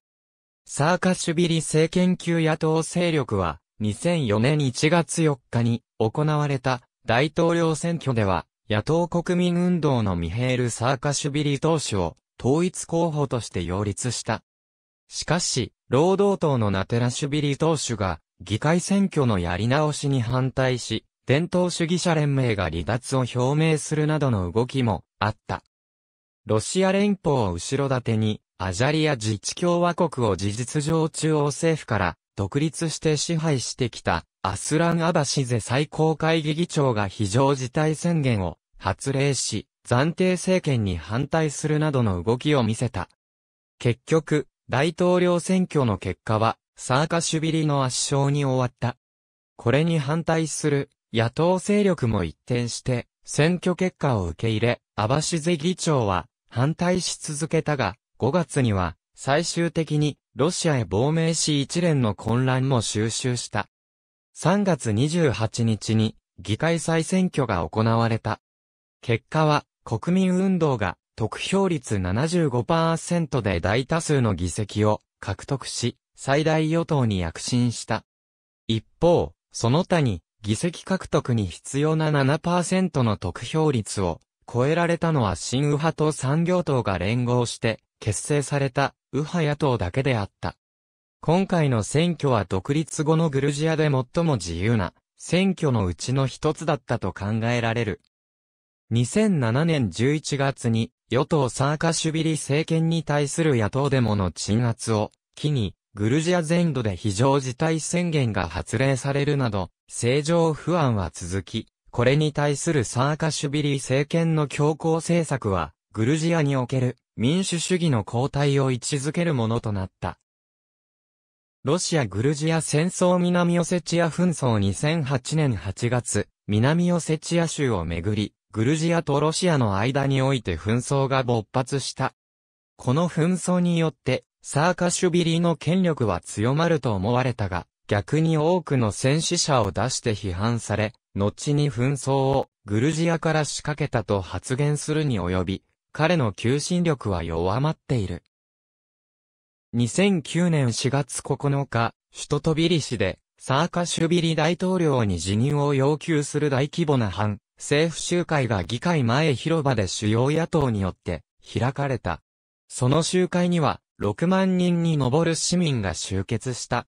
サーカシュビリ政権級野党勢力は2004年1月4日に行われた大統領選挙では野党国民運動のミヘール・サーカシュビリ党首を統一候補として擁立した。しかし、労働党のナテラシュビリ党首が議会選挙のやり直しに反対し、伝統主義者連盟が離脱を表明するなどの動きもあった。ロシア連邦を後ろ盾に、アジャリア自治共和国を事実上中央政府から独立して支配してきたアスラン・アバシゼ最高会議議長が非常事態宣言を発令し、暫定政権に反対するなどの動きを見せた。結局、大統領選挙の結果は、サーカシュビリの圧勝に終わった。これに反対する野党勢力も一転して、選挙結果を受け入れ、アバシゼ議長は反対し続けたが、5月には最終的にロシアへ亡命し一連の混乱も収集した。3月28日に議会再選挙が行われた。結果は国民運動が得票率75%で大多数の議席を獲得し、最大与党に躍進した。一方、その他に議席獲得に必要な7%の得票率を超えられたのは新右派と産業党が連合して結成された右派野党だけであった。今回の選挙は独立後のグルジアで最も自由な選挙のうちの一つだったと考えられる。2007年11月に与党サーカシュビリ政権に対する野党デモの鎮圧を機にグルジア全土で非常事態宣言が発令されるなど正常不安は続き、これに対するサーカシュビリ政権の強硬政策はグルジアにおける民主主義の交代を位置づけるものとなった。ロシア・グルジア戦争南オセチア紛争2008年8月、南オセチア州をめぐり、グルジアとロシアの間において紛争が勃発した。この紛争によって、サーカシュビリの権力は強まると思われたが、逆に多くの戦死者を出して批判され、後に紛争をグルジアから仕掛けたと発言するに及び、彼の求心力は弱まっている。2009年4月9日、首都トビリ市で、サーカシュビリ大統領に辞任を要求する大規模な反政府集会が議会前広場で主要野党によって開かれた。その集会には6万人に上る市民が集結した。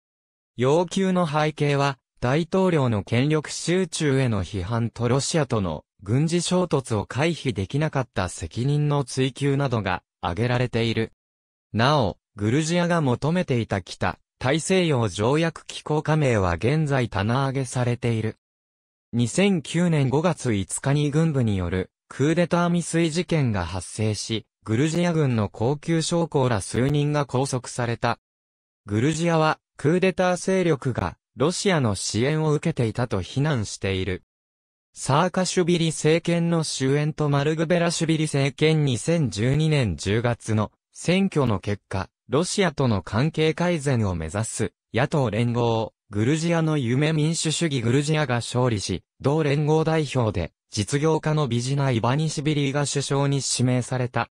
要求の背景は大統領の権力集中への批判とロシアとの軍事衝突を回避できなかった責任の追及などが挙げられている。なお、グルジアが求めていた北、大西洋条約機構加盟は現在棚上げされている。2009年5月5日に軍部によるクーデター未遂事件が発生し、グルジア軍の高級将校ら数人が拘束された。グルジアはクーデター勢力がロシアの支援を受けていたと非難している。サーカシュビリ政権の終焉とマルグベラシュビリ政権2012年10月の選挙の結果、ロシアとの関係改善を目指す野党連合、グルジアの夢民主主義グルジアが勝利し、同連合代表で実業家のビジナ・イバニシビリが首相に指名された。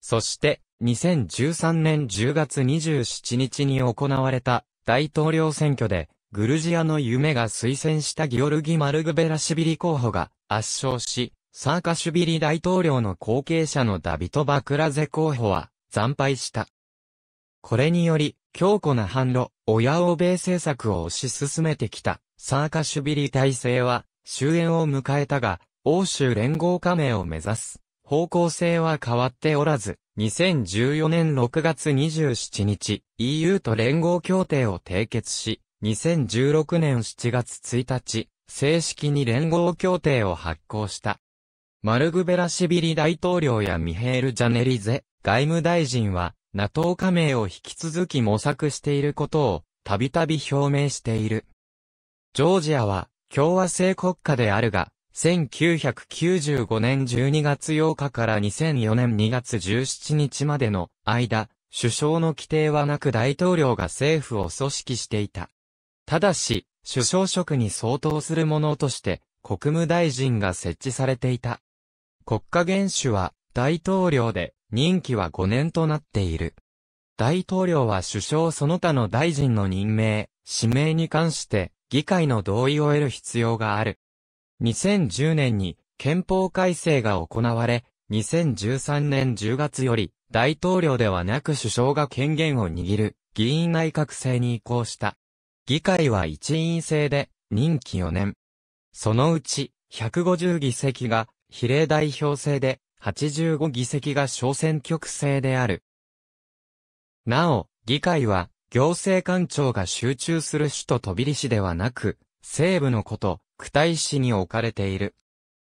そして、2013年10月27日に行われた大統領選挙でグルジアの夢が推薦したギオルギ・マルグベラシビリ候補が圧勝し、サーカシュビリ大統領の後継者のダビト・バクラゼ候補は惨敗した。これにより、強固な反ロ、親欧米政策を推し進めてきた、サーカシュビリ体制は、終焉を迎えたが、欧州連合加盟を目指す。方向性は変わっておらず、2014年6月27日、EU と連合協定を締結し、2016年7月1日、正式に連合協定を発行した。マルグベラシビリ大統領やミヘール・ジャネリゼ、外務大臣は、NATO 加盟を引き続き模索していることを、たびたび表明している。ジョージアは、共和制国家であるが、1995年12月8日から2004年2月17日までの間、首相の規定はなく大統領が政府を組織していた。ただし、首相職に相当するものとして、国務大臣が設置されていた。国家元首は大統領で、任期は5年となっている。大統領は首相その他の大臣の任命、指名に関して、議会の同意を得る必要がある。2010年に憲法改正が行われ、2013年10月より大統領ではなく首相が権限を握る議員内閣制に移行した。議会は一員制で、任期4年。そのうち、150議席が比例代表制で、85議席が小選挙区制である。なお、議会は、行政官庁が集中する首都飛び市ではなく、西部のこと、区体市に置かれている。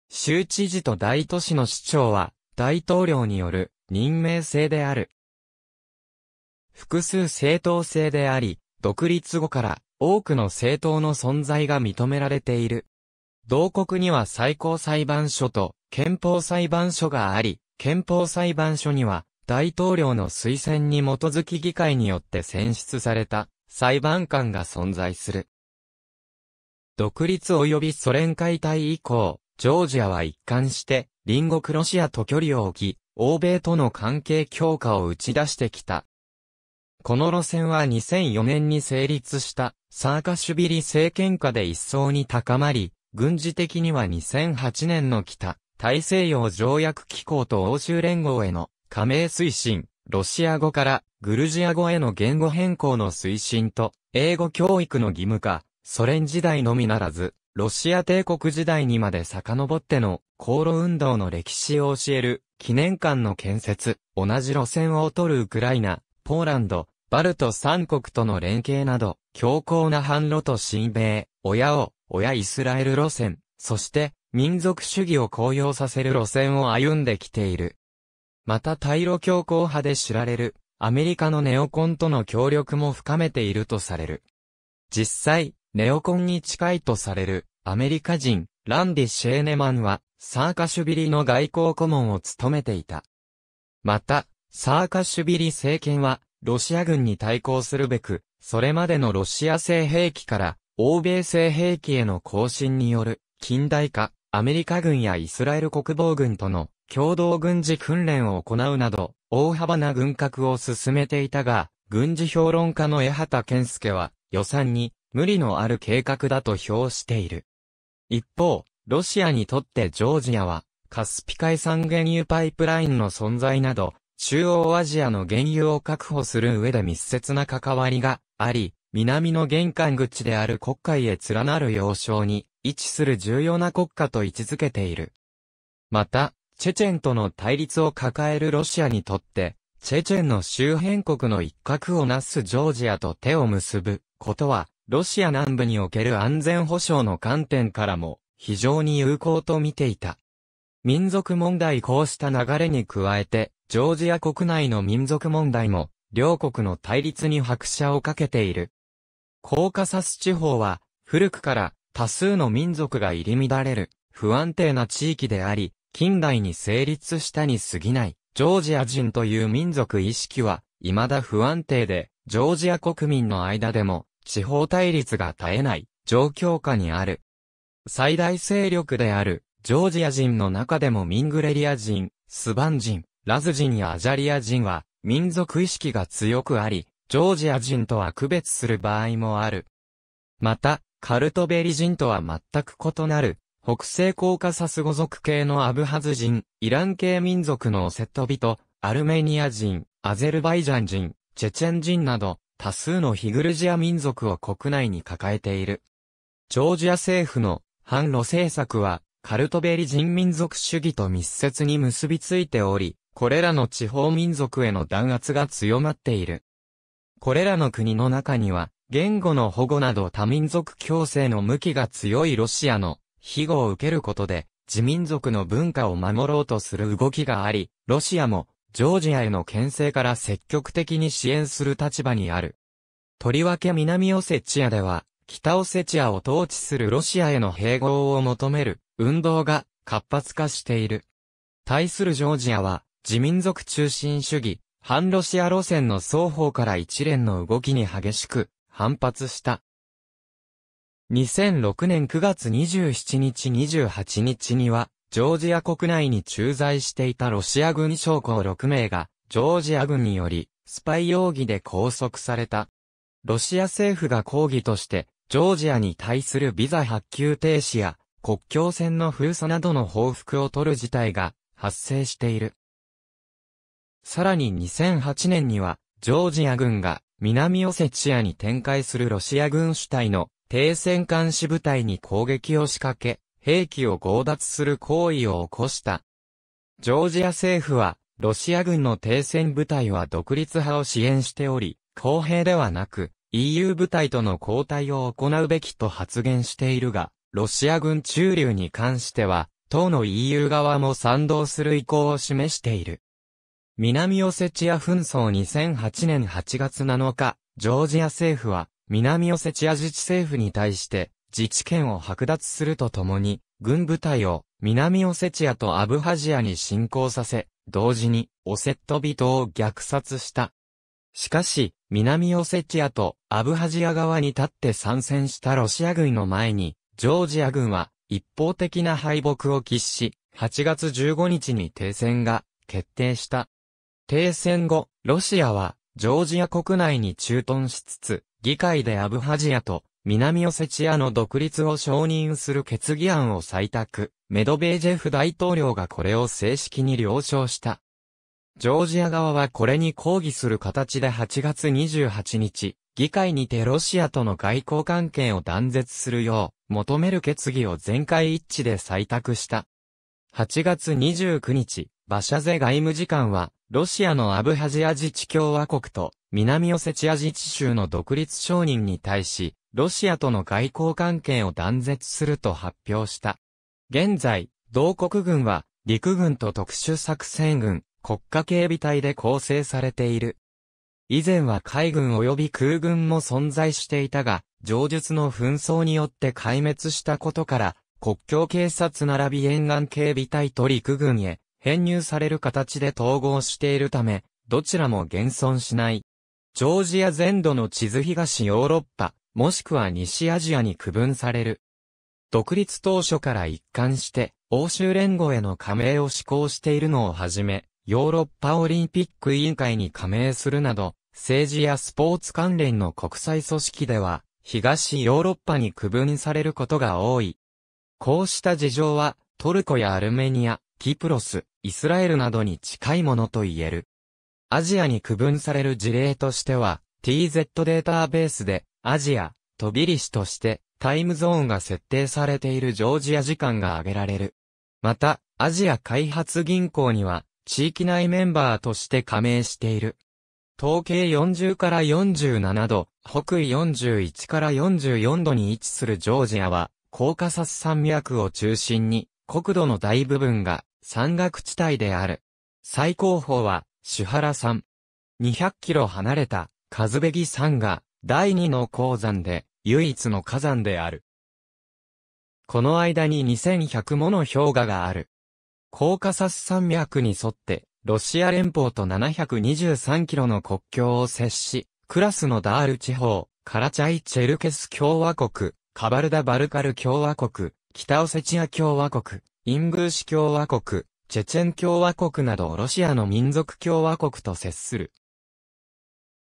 州知事と大都市の市長は、大統領による任命制である。複数政党制であり、独立後から多くの政党の存在が認められている。同国には最高裁判所と憲法裁判所があり、憲法裁判所には大統領の推薦に基づき議会によって選出された裁判官が存在する。独立及びソ連解体以降、ジョージアは一貫して隣国ロシアと距離を置き、欧米との関係強化を打ち出してきた。この路線は2004年に成立したサーカシュビリ政権下で一層に高まり、軍事的には2008年の北、大西洋条約機構と欧州連合への加盟推進、ロシア語からグルジア語への言語変更の推進と、英語教育の義務化、ソ連時代のみならず、ロシア帝国時代にまで遡っての、航路運動の歴史を教える、記念館の建設、同じ路線を取るウクライナ、ポーランド、バルト三国との連携など、強硬な反ロと親米、親を、親イスラエル路線、そして、民族主義を高揚させる路線を歩んできている。また対ロ強硬派で知られる、アメリカのネオコンとの協力も深めているとされる。実際、ネオコンに近いとされる、アメリカ人、ランディ・シェーネマンは、サーカシュビリの外交顧問を務めていた。また、サーカシュビリ政権は、ロシア軍に対抗するべく、それまでのロシア製兵器から欧米製兵器への更新による近代化、アメリカ軍やイスラエル国防軍との共同軍事訓練を行うなど、大幅な軍拡を進めていたが、軍事評論家の江畑健介は、予算に無理のある計画だと評している。一方、ロシアにとってジョージアは、カスピ海産原油パイプラインの存在など、中央アジアの原油を確保する上で密接な関わりがあり、南の玄関口である国会へ連なる要衝に位置する重要な国家と位置づけている。また、チェチェンとの対立を抱えるロシアにとって、チェチェンの周辺国の一角をなすジョージアと手を結ぶことは、ロシア南部における安全保障の観点からも非常に有効と見ていた。民族問題こうした流れに加えて、ジョージア国内の民族問題も、両国の対立に拍車をかけている。コーカサス地方は、古くから多数の民族が入り乱れる不安定な地域であり、近代に成立したに過ぎない、ジョージア人という民族意識は、未だ不安定で、ジョージア国民の間でも、地方対立が絶えない、状況下にある。最大勢力である、ジョージア人の中でもミングレリア人、スバン人、ラズ人やアジャリア人は民族意識が強くあり、ジョージア人とは区別する場合もある。また、カルトベリ人とは全く異なる、北西コーカサス語族系のアブハズ人、イラン系民族のオセット人、アルメニア人、アゼルバイジャン人、チェチェン人など、多数のヒグルジア民族を国内に抱えている。ジョージア政府の反路政策は、カルトベリ人民族主義と密接に結びついており、これらの地方民族への弾圧が強まっている。これらの国の中には、言語の保護など多民族共生の向きが強いロシアの庇護を受けることで、自民族の文化を守ろうとする動きがあり、ロシアも、ジョージアへの牽制から積極的に支援する立場にある。とりわけ南オセチアでは、北オセチアを統治するロシアへの併合を求める運動が活発化している。対するジョージアは、自民族中心主義、反ロシア路線の双方から一連の動きに激しく反発した。2006年9月27日28日には、ジョージア国内に駐在していたロシア軍将校6名が、ジョージア軍により、スパイ容疑で拘束された。ロシア政府が抗議として、ジョージアに対するビザ発給停止や、国境線の封鎖などの報復を取る事態が発生している。さらに2008年には、ジョージア軍が南オセチアに展開するロシア軍主体の停戦監視部隊に攻撃を仕掛け、兵器を強奪する行為を起こした。ジョージア政府は、ロシア軍の停戦部隊は独立派を支援しており、公平ではなく、EU 部隊との交代を行うべきと発言しているが、ロシア軍駐留に関しては、党の EU 側も賛同する意向を示している。南オセチア紛争2008年8月7日、ジョージア政府は、南オセチア自治政府に対して、自治権を剥奪するとともに、軍部隊を南オセチアとアブハジアに侵攻させ、同時にオセット人を虐殺した。しかし、南オセチアとアブハジア側に立って参戦したロシア軍の前に、ジョージア軍は一方的な敗北を喫し、8月15日に停戦が決定した。停戦後、ロシアは、ジョージア国内に駐屯しつつ、議会でアブハジアと、南オセチアの独立を承認する決議案を採択、メドベージェフ大統領がこれを正式に了承した。ジョージア側はこれに抗議する形で8月28日、議会にてロシアとの外交関係を断絶するよう、求める決議を全会一致で採択した。8月29日、バシャゼ外務次官は、ロシアのアブハジア自治共和国と南オセチア自治州の独立承認に対し、ロシアとの外交関係を断絶すると発表した。現在、同国軍は陸軍と特殊作戦軍、国家警備隊で構成されている。以前は海軍及び空軍も存在していたが、上述の紛争によって壊滅したことから、国境警察並び沿岸警備隊と陸軍へ編入される形で統合しているため、どちらも現存しない。ジョージア全土の地図東ヨーロッパ、もしくは西アジアに区分される。独立当初から一貫して、欧州連合への加盟を施行しているのをはじめ、ヨーロッパオリンピック委員会に加盟するなど、政治やスポーツ関連の国際組織では、東ヨーロッパに区分されることが多い。こうした事情は、トルコやアルメニア、キプロス、イスラエルなどに近いものと言える。アジアに区分される事例としては、TZ データベースで、アジア、飛びリシとして、タイムゾーンが設定されているジョージア時間が挙げられる。また、アジア開発銀行には、地域内メンバーとして加盟している。統計40から47度、北緯41から44度に位置するジョージアは、コーカサス山脈を中心に、国土の大部分が山岳地帯である。最高峰は、シュハラ山。200キロ離れた、カズベギ山が、第二の鉱山で、唯一の火山である。この間に2100もの氷河がある。コーカサス山脈に沿って、ロシア連邦と723キロの国境を接し、クラスのダール地方、カラチャイ・チェルケス共和国、カバルダ・バルカル共和国、北オセチア共和国、イングーシ共和国、チェチェン共和国などロシアの民族共和国と接する。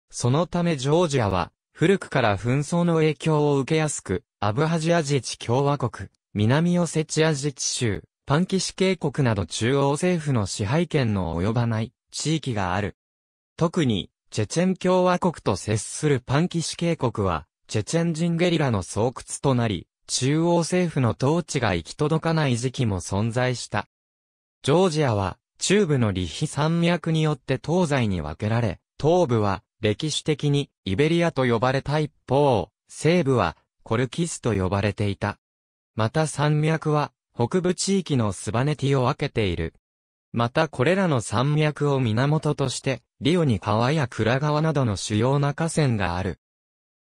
そのためジョージアは、古くから紛争の影響を受けやすく、アブハジア自治共和国、南オセチア自治州、パンキシ渓谷など中央政府の支配権の及ばない地域がある。特に、チェチェン共和国と接するパンキシ渓谷は、チェチェン人ゲリラの巣窟となり、中央政府の統治が行き届かない時期も存在した。ジョージアは、中部のリヒ山脈によって東西に分けられ、東部は、歴史的に、イベリアと呼ばれた一方、西部は、コルキスと呼ばれていた。また山脈は、北部地域のスバネティを分けている。またこれらの山脈を源として、リオに川や倉川などの主要な河川がある。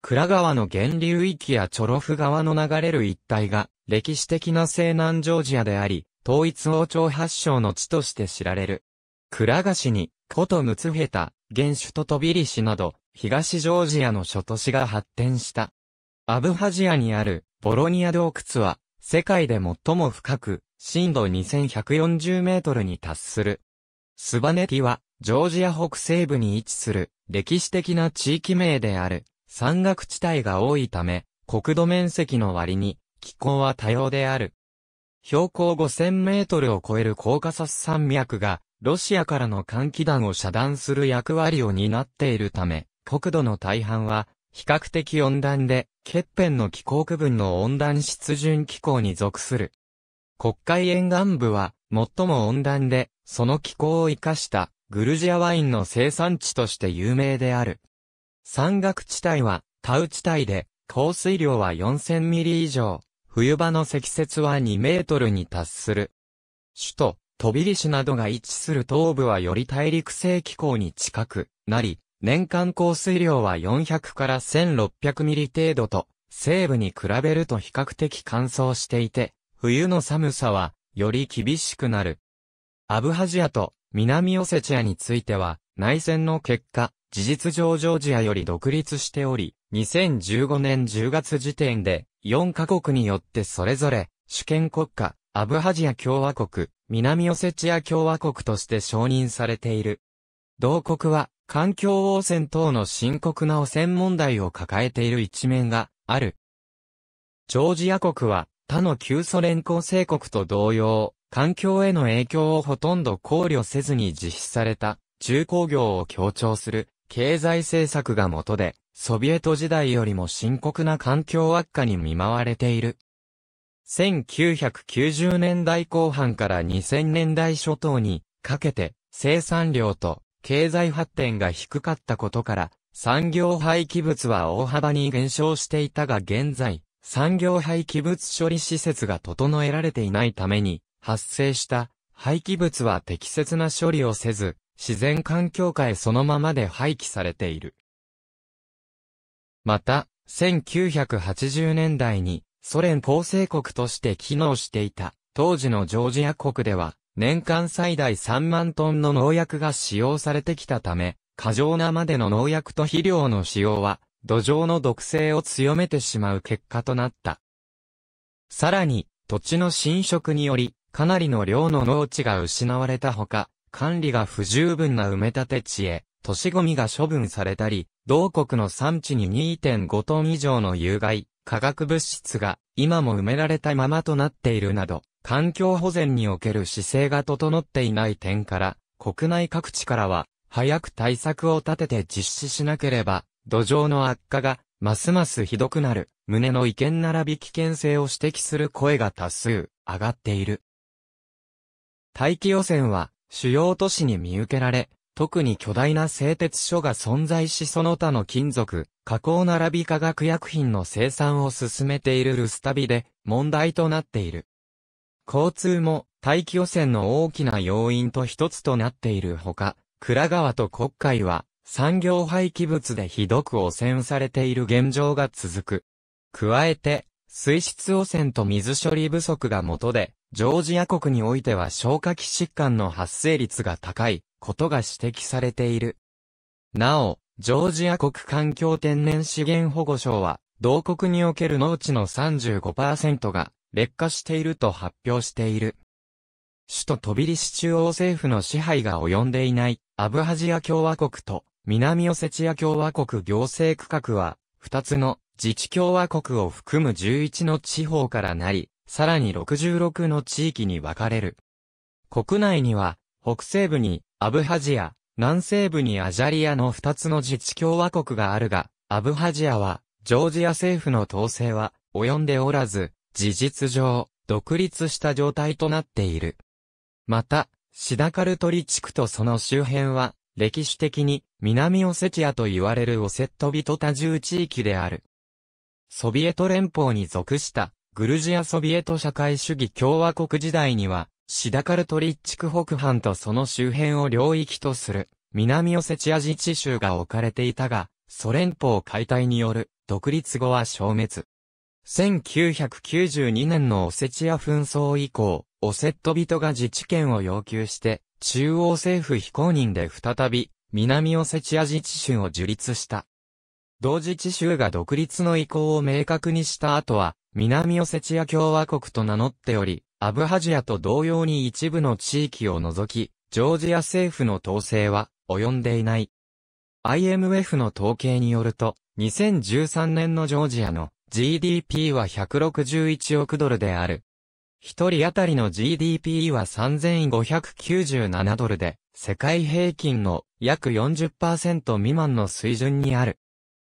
倉川の源流域やチョロフ川の流れる一帯が、歴史的な西南ジョージアであり、統一王朝発祥の地として知られる。倉賀市に、古都ムツヘタ、原首都トビリシなど、東ジョージアの諸都市が発展した。アブハジアにある、ボロニア洞窟は、世界で最も深く、深度2140メートルに達する。スバネティは、ジョージア北西部に位置する、歴史的な地域名である。山岳地帯が多いため、国土面積の割に気候は多様である。標高5000メートルを超えるコーカサス山脈が、ロシアからの換気弾を遮断する役割を担っているため、国土の大半は、比較的温暖で、欠片の気候区分の温暖湿潤気候に属する。国会沿岸部は、最も温暖で、その気候を生かした、グルジアワインの生産地として有名である。山岳地帯は、タウ地帯で、降水量は4000ミリ以上、冬場の積雪は2メートルに達する。首都、トビリ市などが位置する東部はより大陸性気候に近くなり、年間降水量は400から1600ミリ程度と、西部に比べると比較的乾燥していて、冬の寒さはより厳しくなる。アブハジアと南オセチアについては、内戦の結果、事実上ジョージアより独立しており、2015年10月時点で4カ国によってそれぞれ主権国家、アブハジア共和国、南オセチア共和国として承認されている。同国は環境汚染等の深刻な汚染問題を抱えている一面がある。ジョージア国は他の旧ソ連構成国と同様、環境への影響をほとんど考慮せずに実施された重工業を強調する経済政策が元で、ソビエト時代よりも深刻な環境悪化に見舞われている。1990年代後半から2000年代初頭にかけて生産量と経済発展が低かったことから産業廃棄物は大幅に減少していたが現在産業廃棄物処理施設が整えられていないために発生した廃棄物は適切な処理をせず自然環境下へそのままで廃棄されている。また、1980年代にソ連構成国として機能していた当時のジョージア国では年間最大3万トンの農薬が使用されてきたため過剰なまでの農薬と肥料の使用は土壌の毒性を強めてしまう結果となった。さらに土地の侵食によりかなりの量の農地が失われたほか管理が不十分な埋め立て地へ、都市ゴミが処分されたり、同国の産地に2.5トン以上の有害、化学物質が今も埋められたままとなっているなど、環境保全における姿勢が整っていない点から、国内各地からは、早く対策を立てて実施しなければ、土壌の悪化が、ますますひどくなる、胸の意見並び危険性を指摘する声が多数、上がっている。大気汚染は、主要都市に見受けられ、特に巨大な製鉄所が存在しその他の金属、加工並び化学薬品の生産を進めているルスタビで問題となっている。交通も大気汚染の大きな要因と一つとなっているほか、倉川と国会は産業廃棄物でひどく汚染されている現状が続く。加えて、水質汚染と水処理不足が元で、ジョージア国においては消化器疾患の発生率が高いことが指摘されている。なお、ジョージア国環境天然資源保護省は、同国における農地の35%が劣化していると発表している。首都トビリシ中央政府の支配が及んでいないアブハジア共和国と南オセチア共和国行政区画は、2つの自治共和国を含む11の地方からなり、さらに66の地域に分かれる。国内には、北西部にアブハジア、南西部にアジャリアの2つの自治共和国があるが、アブハジアは、ジョージア政府の統制は及んでおらず、事実上、独立した状態となっている。また、シダカルトリ地区とその周辺は、歴史的に南オセチアと言われるオセットビト多重地域である。ソビエト連邦に属したグルジアソビエト社会主義共和国時代には、シダカルトリッチク北藩とその周辺を領域とする、南オセチア自治州が置かれていたが、ソ連邦解体による、独立後は消滅。1992年のオセチア紛争以降、オセット人が自治権を要求して、中央政府非公認で再び、南オセチア自治州を樹立した。同自治州が独立の意向を明確にした後は、南オセチア共和国と名乗っており、アブハジアと同様に一部の地域を除き、ジョージア政府の統制は及んでいない。IMF の統計によると、2013年のジョージアの GDP は161億ドルである。一人当たりの GDP は3597ドルで、世界平均の約40%未満の水準にある。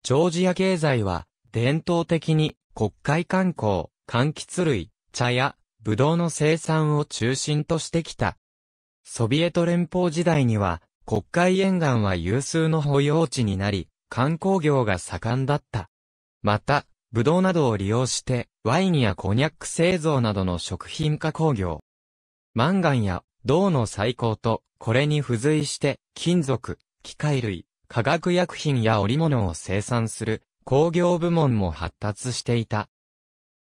ジョージア経済は、伝統的に国会観光、柑橘類、茶や、ブドウの生産を中心としてきた。ソビエト連邦時代には、国会沿岸は有数の保養地になり、観光業が盛んだった。また、ブドウなどを利用して、ワインやコニャック製造などの食品加工業。マンガンや銅の採鉱と、これに付随して、金属、機械類、化学薬品や織物を生産する工業部門も発達していた。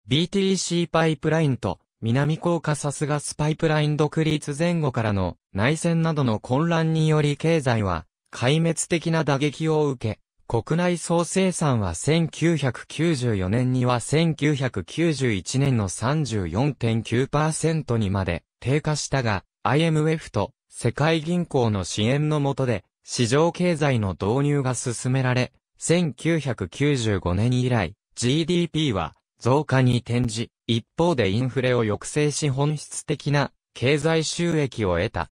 BTC パイプラインと南高カサスガスパイプライン独立前後からの内戦などの混乱により経済は壊滅的な打撃を受け、国内総生産は1994年には1991年の34.9%にまで低下したが、IMF と世界銀行の支援のもとで市場経済の導入が進められ、1995年以来、GDP は増加に転じ、一方でインフレを抑制し本質的な経済収益を得た。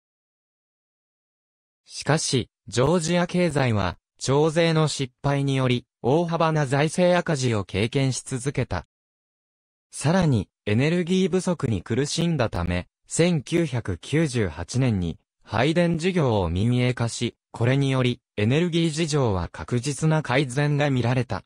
しかし、ジョージア経済は、徴税の失敗により、大幅な財政赤字を経験し続けた。さらに、エネルギー不足に苦しんだため、1998年に配電事業を民営化し、これにより、エネルギー事情は確実な改善が見られた。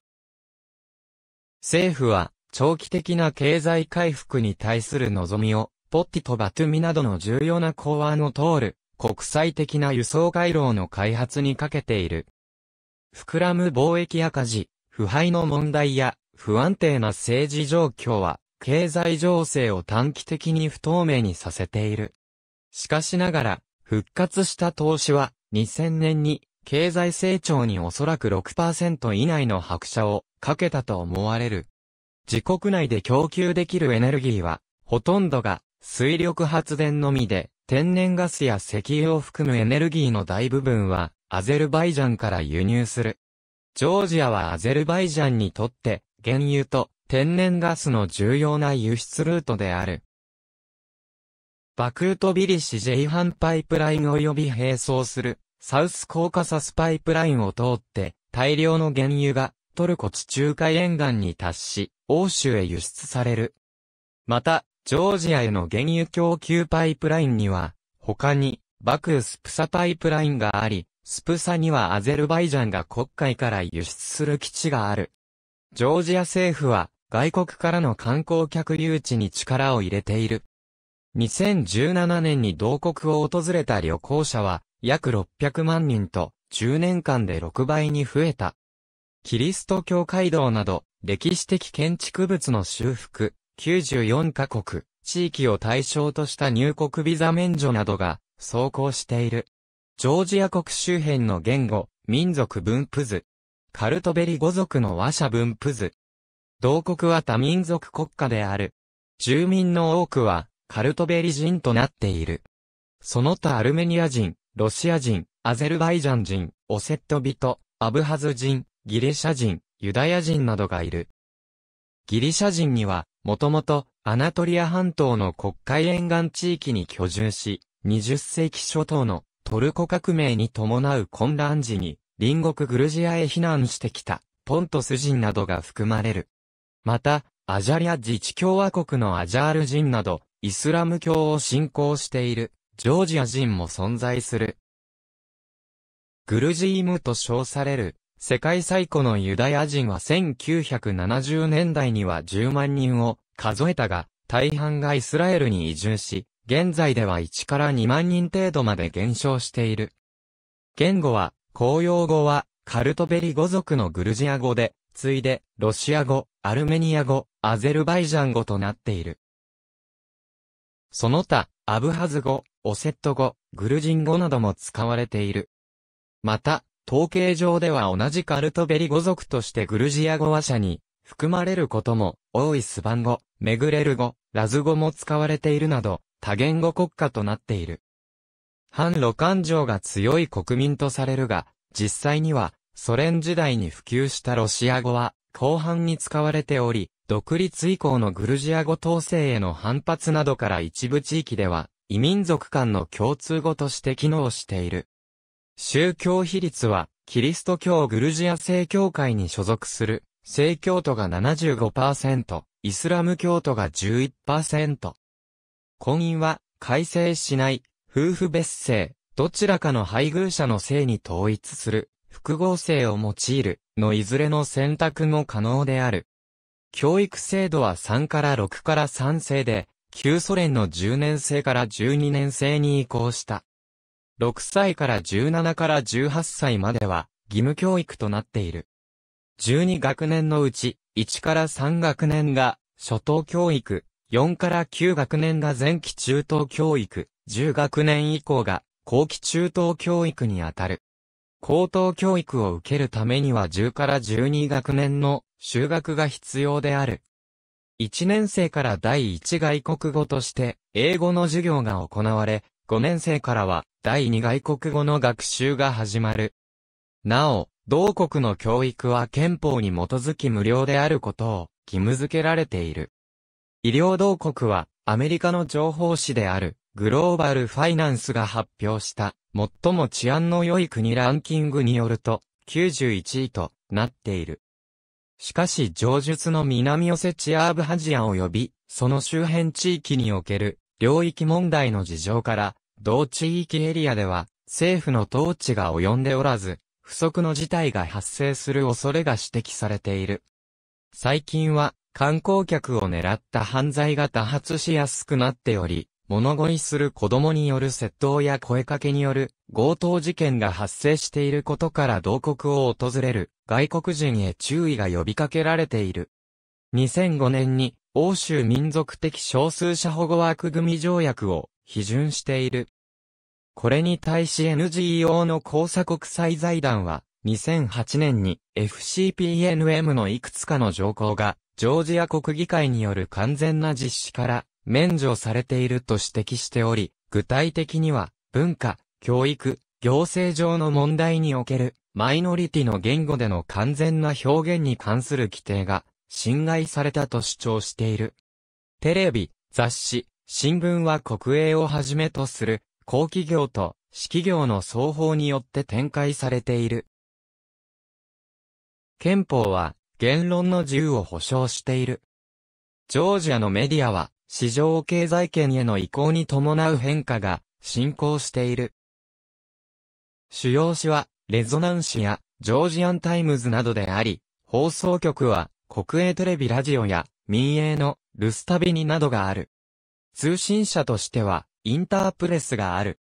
政府は、長期的な経済回復に対する望みを、ポッティとバトゥミなどの重要な港湾を通る、国際的な輸送回廊の開発にかけている。膨らむ貿易赤字、腐敗の問題や、不安定な政治状況は、経済情勢を短期的に不透明にさせている。しかしながら、復活した投資は、2000年に、経済成長におそらく6%以内の拍車をかけたと思われる。自国内で供給できるエネルギーは、ほとんどが水力発電のみで、天然ガスや石油を含むエネルギーの大部分は、アゼルバイジャンから輸入する。ジョージアはアゼルバイジャンにとって、原油と天然ガスの重要な輸出ルートである。バクートビリシ J ハンパイプライン及び並走するサウスコーカサスパイプラインを通って大量の原油がトルコ地中海沿岸に達し欧州へ輸出される。また、ジョージアへの原油供給パイプラインには他にバクースプサパイプラインがあり、スプサにはアゼルバイジャンが国会から輸出する基地がある。ジョージア政府は外国からの観光客誘致に力を入れている。2017年に同国を訪れた旅行者は約600万人と10年間で6倍に増えた。キリスト教街道など歴史的建築物の修復、94カ国、地域を対象とした入国ビザ免除などが走行している。ジョージア国周辺の言語、民族分布図。カルトベリ語族の和者分布図。同国は多民族国家である。住民の多くはカルトベリ人となっている。その他アルメニア人、ロシア人、アゼルバイジャン人、オセット人、アブハズ人、ギリシャ人、ユダヤ人などがいる。ギリシャ人には、もともと、アナトリア半島の国海沿岸地域に居住し、20世紀初頭のトルコ革命に伴う混乱時に、隣国グルジアへ避難してきた、ポントス人などが含まれる。また、アジャリア自治共和国のアジャール人など、イスラム教を信仰している、ジョージア人も存在する。グルジームと称される、世界最古のユダヤ人は1970年代には10万人を数えたが、大半がイスラエルに移住し、現在では1から2万人程度まで減少している。言語は、公用語は、カルトベリ語族のグルジア語で、ついで、ロシア語、アルメニア語、アゼルバイジャン語となっている。その他、アブハズ語、オセット語、グルジン語なども使われている。また、統計上では同じカルトベリ語族としてグルジア語話者に含まれることも多いスバン語、メグレル語、ラズ語も使われているなど多言語国家となっている。反ロ感情が強い国民とされるが、実際にはソ連時代に普及したロシア語は後半に使われており、独立以降のグルジア語統制への反発などから一部地域では、異民族間の共通語として機能している。宗教比率は、キリスト教グルジア正教会に所属する、正教徒が75%、イスラム教徒が11%。婚姻は、改正しない、夫婦別姓、どちらかの配偶者の性に統一する、複合性を用いる、のいずれの選択も可能である。教育制度は3から6から3制で、旧ソ連の10年生から12年生に移行した。6歳から17から18歳までは、義務教育となっている。12学年のうち、1から3学年が、初等教育、4から9学年が前期中等教育、10学年以降が後期中等教育にあたる。高等教育を受けるためには10から12学年の修学が必要である。1年生から第1外国語として、英語の授業が行われ、5年生からは第2外国語の学習が始まる。なお、同国の教育は憲法に基づき無料であることを義務付けられている。医療同国はアメリカの情報誌であるグローバルファイナンスが発表した最も治安の良い国ランキングによると91位となっている。しかし上述の南オセチア・ーブハジア及び、その周辺地域における領域問題の事情から、同地域エリアでは政府の統治が及んでおらず、不測の事態が発生する恐れが指摘されている。最近は観光客を狙った犯罪が多発しやすくなっており、物乞いする子供による窃盗や声かけによる強盗事件が発生していることから同国を訪れる外国人へ注意が呼びかけられている。2005年に欧州民族的少数者保護枠組条約を批准している。これに対し NGO の交差国際財団は2008年に FCPNM のいくつかの条項がジョージア国議会による完全な実施から免除されていると指摘しており、具体的には、文化、教育、行政上の問題における、マイノリティの言語での完全な表現に関する規定が、侵害されたと主張している。テレビ、雑誌、新聞は国営をはじめとする、公企業と、私企業の双方によって展開されている。憲法は、言論の自由を保障している。ジョージアのメディアは、市場経済圏への移行に伴う変化が進行している。主要紙は、レゾナン紙や、ジョージアンタイムズなどであり、放送局は、国営テレビラジオや、民営の、ルスタビニなどがある。通信社としては、インタープレスがある。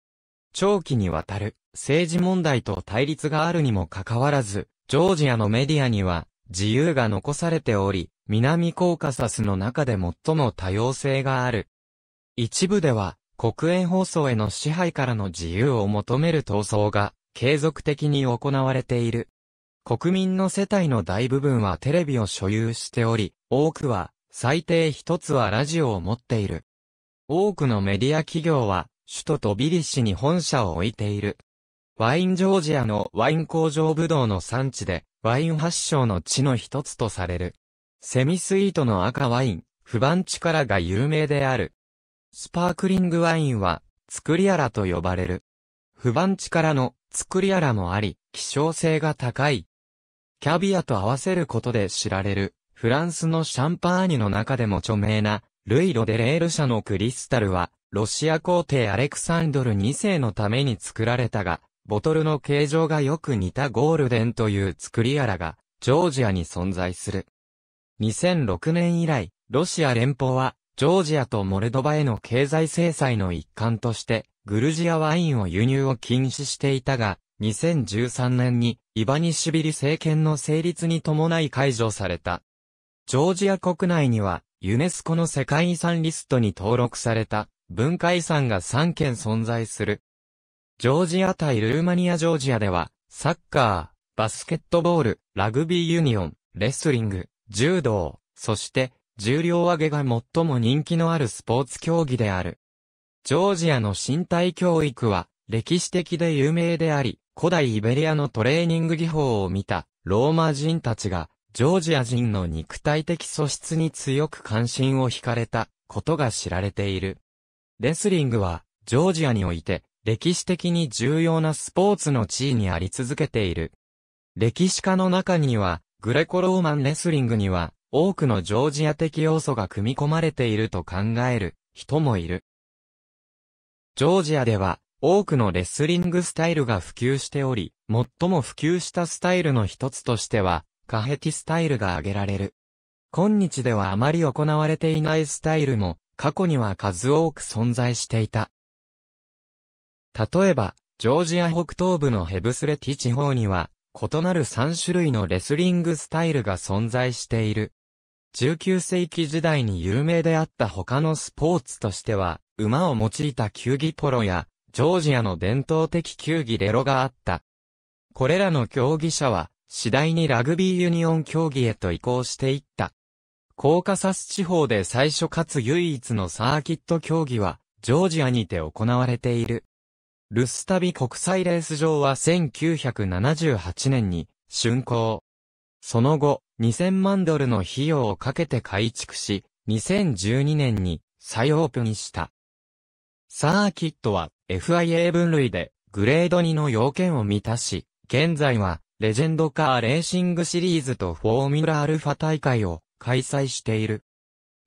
長期にわたる、政治問題と対立があるにもかかわらず、ジョージアのメディアには、自由が残されており、南コーカサスの中で最も多様性がある。一部では、国営放送への支配からの自由を求める闘争が継続的に行われている。国民の世帯の大部分はテレビを所有しており、多くは最低一つはラジオを持っている。多くのメディア企業は首都トビリシに本社を置いている。ワインジョージアのワイン工場ブドウの産地でワイン発祥の地の一つとされる。セミスイートの赤ワイン、不番ラが有名である。スパークリングワインは、作りラと呼ばれる。不番ラの作りラもあり、希少性が高い。キャビアと合わせることで知られる、フランスのシャンパーニュの中でも著名な、ルイ・ロデレール社のクリスタルは、ロシア皇帝アレクサンドル2世のために作られたが、ボトルの形状がよく似たゴールデンという作りやらが、ジョージアに存在する。2006年以来、ロシア連邦は、ジョージアとモルドバへの経済制裁の一環として、グルジアワインを輸入を禁止していたが、2013年に、イバニシビリ政権の成立に伴い解除された。ジョージア国内には、ユネスコの世界遺産リストに登録された、文化遺産が3件存在する。ジョージア対ルーマニアジョージアでは、サッカー、バスケットボール、ラグビーユニオン、レスリング、柔道、そして、重量上げが最も人気のあるスポーツ競技である。ジョージアの身体教育は、歴史的で有名であり、古代イベリアのトレーニング技法を見た、ローマ人たちが、ジョージア人の肉体的素質に強く関心を惹かれたことが知られている。レスリングは、ジョージアにおいて、歴史的に重要なスポーツの地位にあり続けている。歴史家の中には、グレコローマンレスリングには、多くのジョージア的要素が組み込まれていると考える人もいる。ジョージアでは、多くのレスリングスタイルが普及しており、最も普及したスタイルの一つとしては、カヘティスタイルが挙げられる。今日ではあまり行われていないスタイルも、過去には数多く存在していた。例えば、ジョージア北東部のヘブスレティ地方には、異なる3種類のレスリングスタイルが存在している。19世紀時代に有名であった他のスポーツとしては、馬を用いた球技ポロや、ジョージアの伝統的球技レロがあった。これらの競技者は、次第にラグビーユニオン競技へと移行していった。コーカサス地方で最初かつ唯一のサーキット競技は、ジョージアにて行われている。ルスタビ国際レース場は1978年に竣工。その後、2000万ドルの費用をかけて改築し、2012年に再オープンした。サーキットは FIA 分類でグレード2の要件を満たし、現在はレジェンドカーレーシングシリーズとフォーミュラアルファ大会を開催している。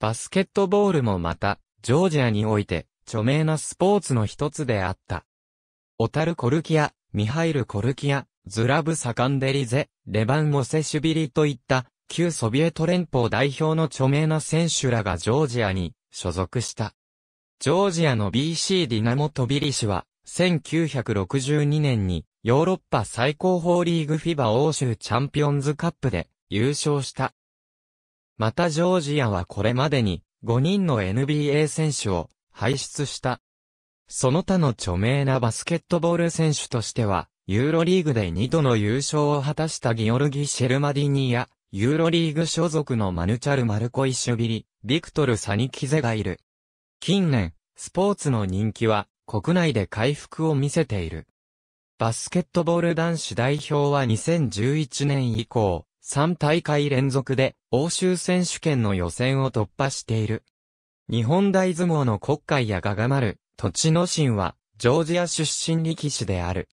バスケットボールもまた、ジョージアにおいて著名なスポーツの一つであった。オタル・コルキア、ミハイル・コルキア、ズラブ・サカンデリゼ、レバン・モセシュビリといった、旧ソビエト連邦代表の著名な選手らがジョージアに所属した。ジョージアの BC ディナモ・トビリ氏は、1962年にヨーロッパ最高峰リーグフィバ欧州チャンピオンズカップで優勝した。またジョージアはこれまでに5人の NBA 選手を輩出した。その他の著名なバスケットボール選手としては、ユーロリーグで2度の優勝を果たしたギオルギ・シェルマディニや、ユーロリーグ所属のマヌチャル・マルコイシュビリ、ビクトル・サニキゼがいる。近年、スポーツの人気は国内で回復を見せている。バスケットボール男子代表は2011年以降、3大会連続で欧州選手権の予選を突破している。日本大相撲の国会やガガマル、栃野神は、ジョージア出身力士である。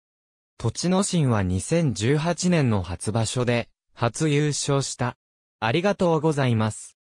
栃野神は2018年の初場所で、初優勝した。ありがとうございます。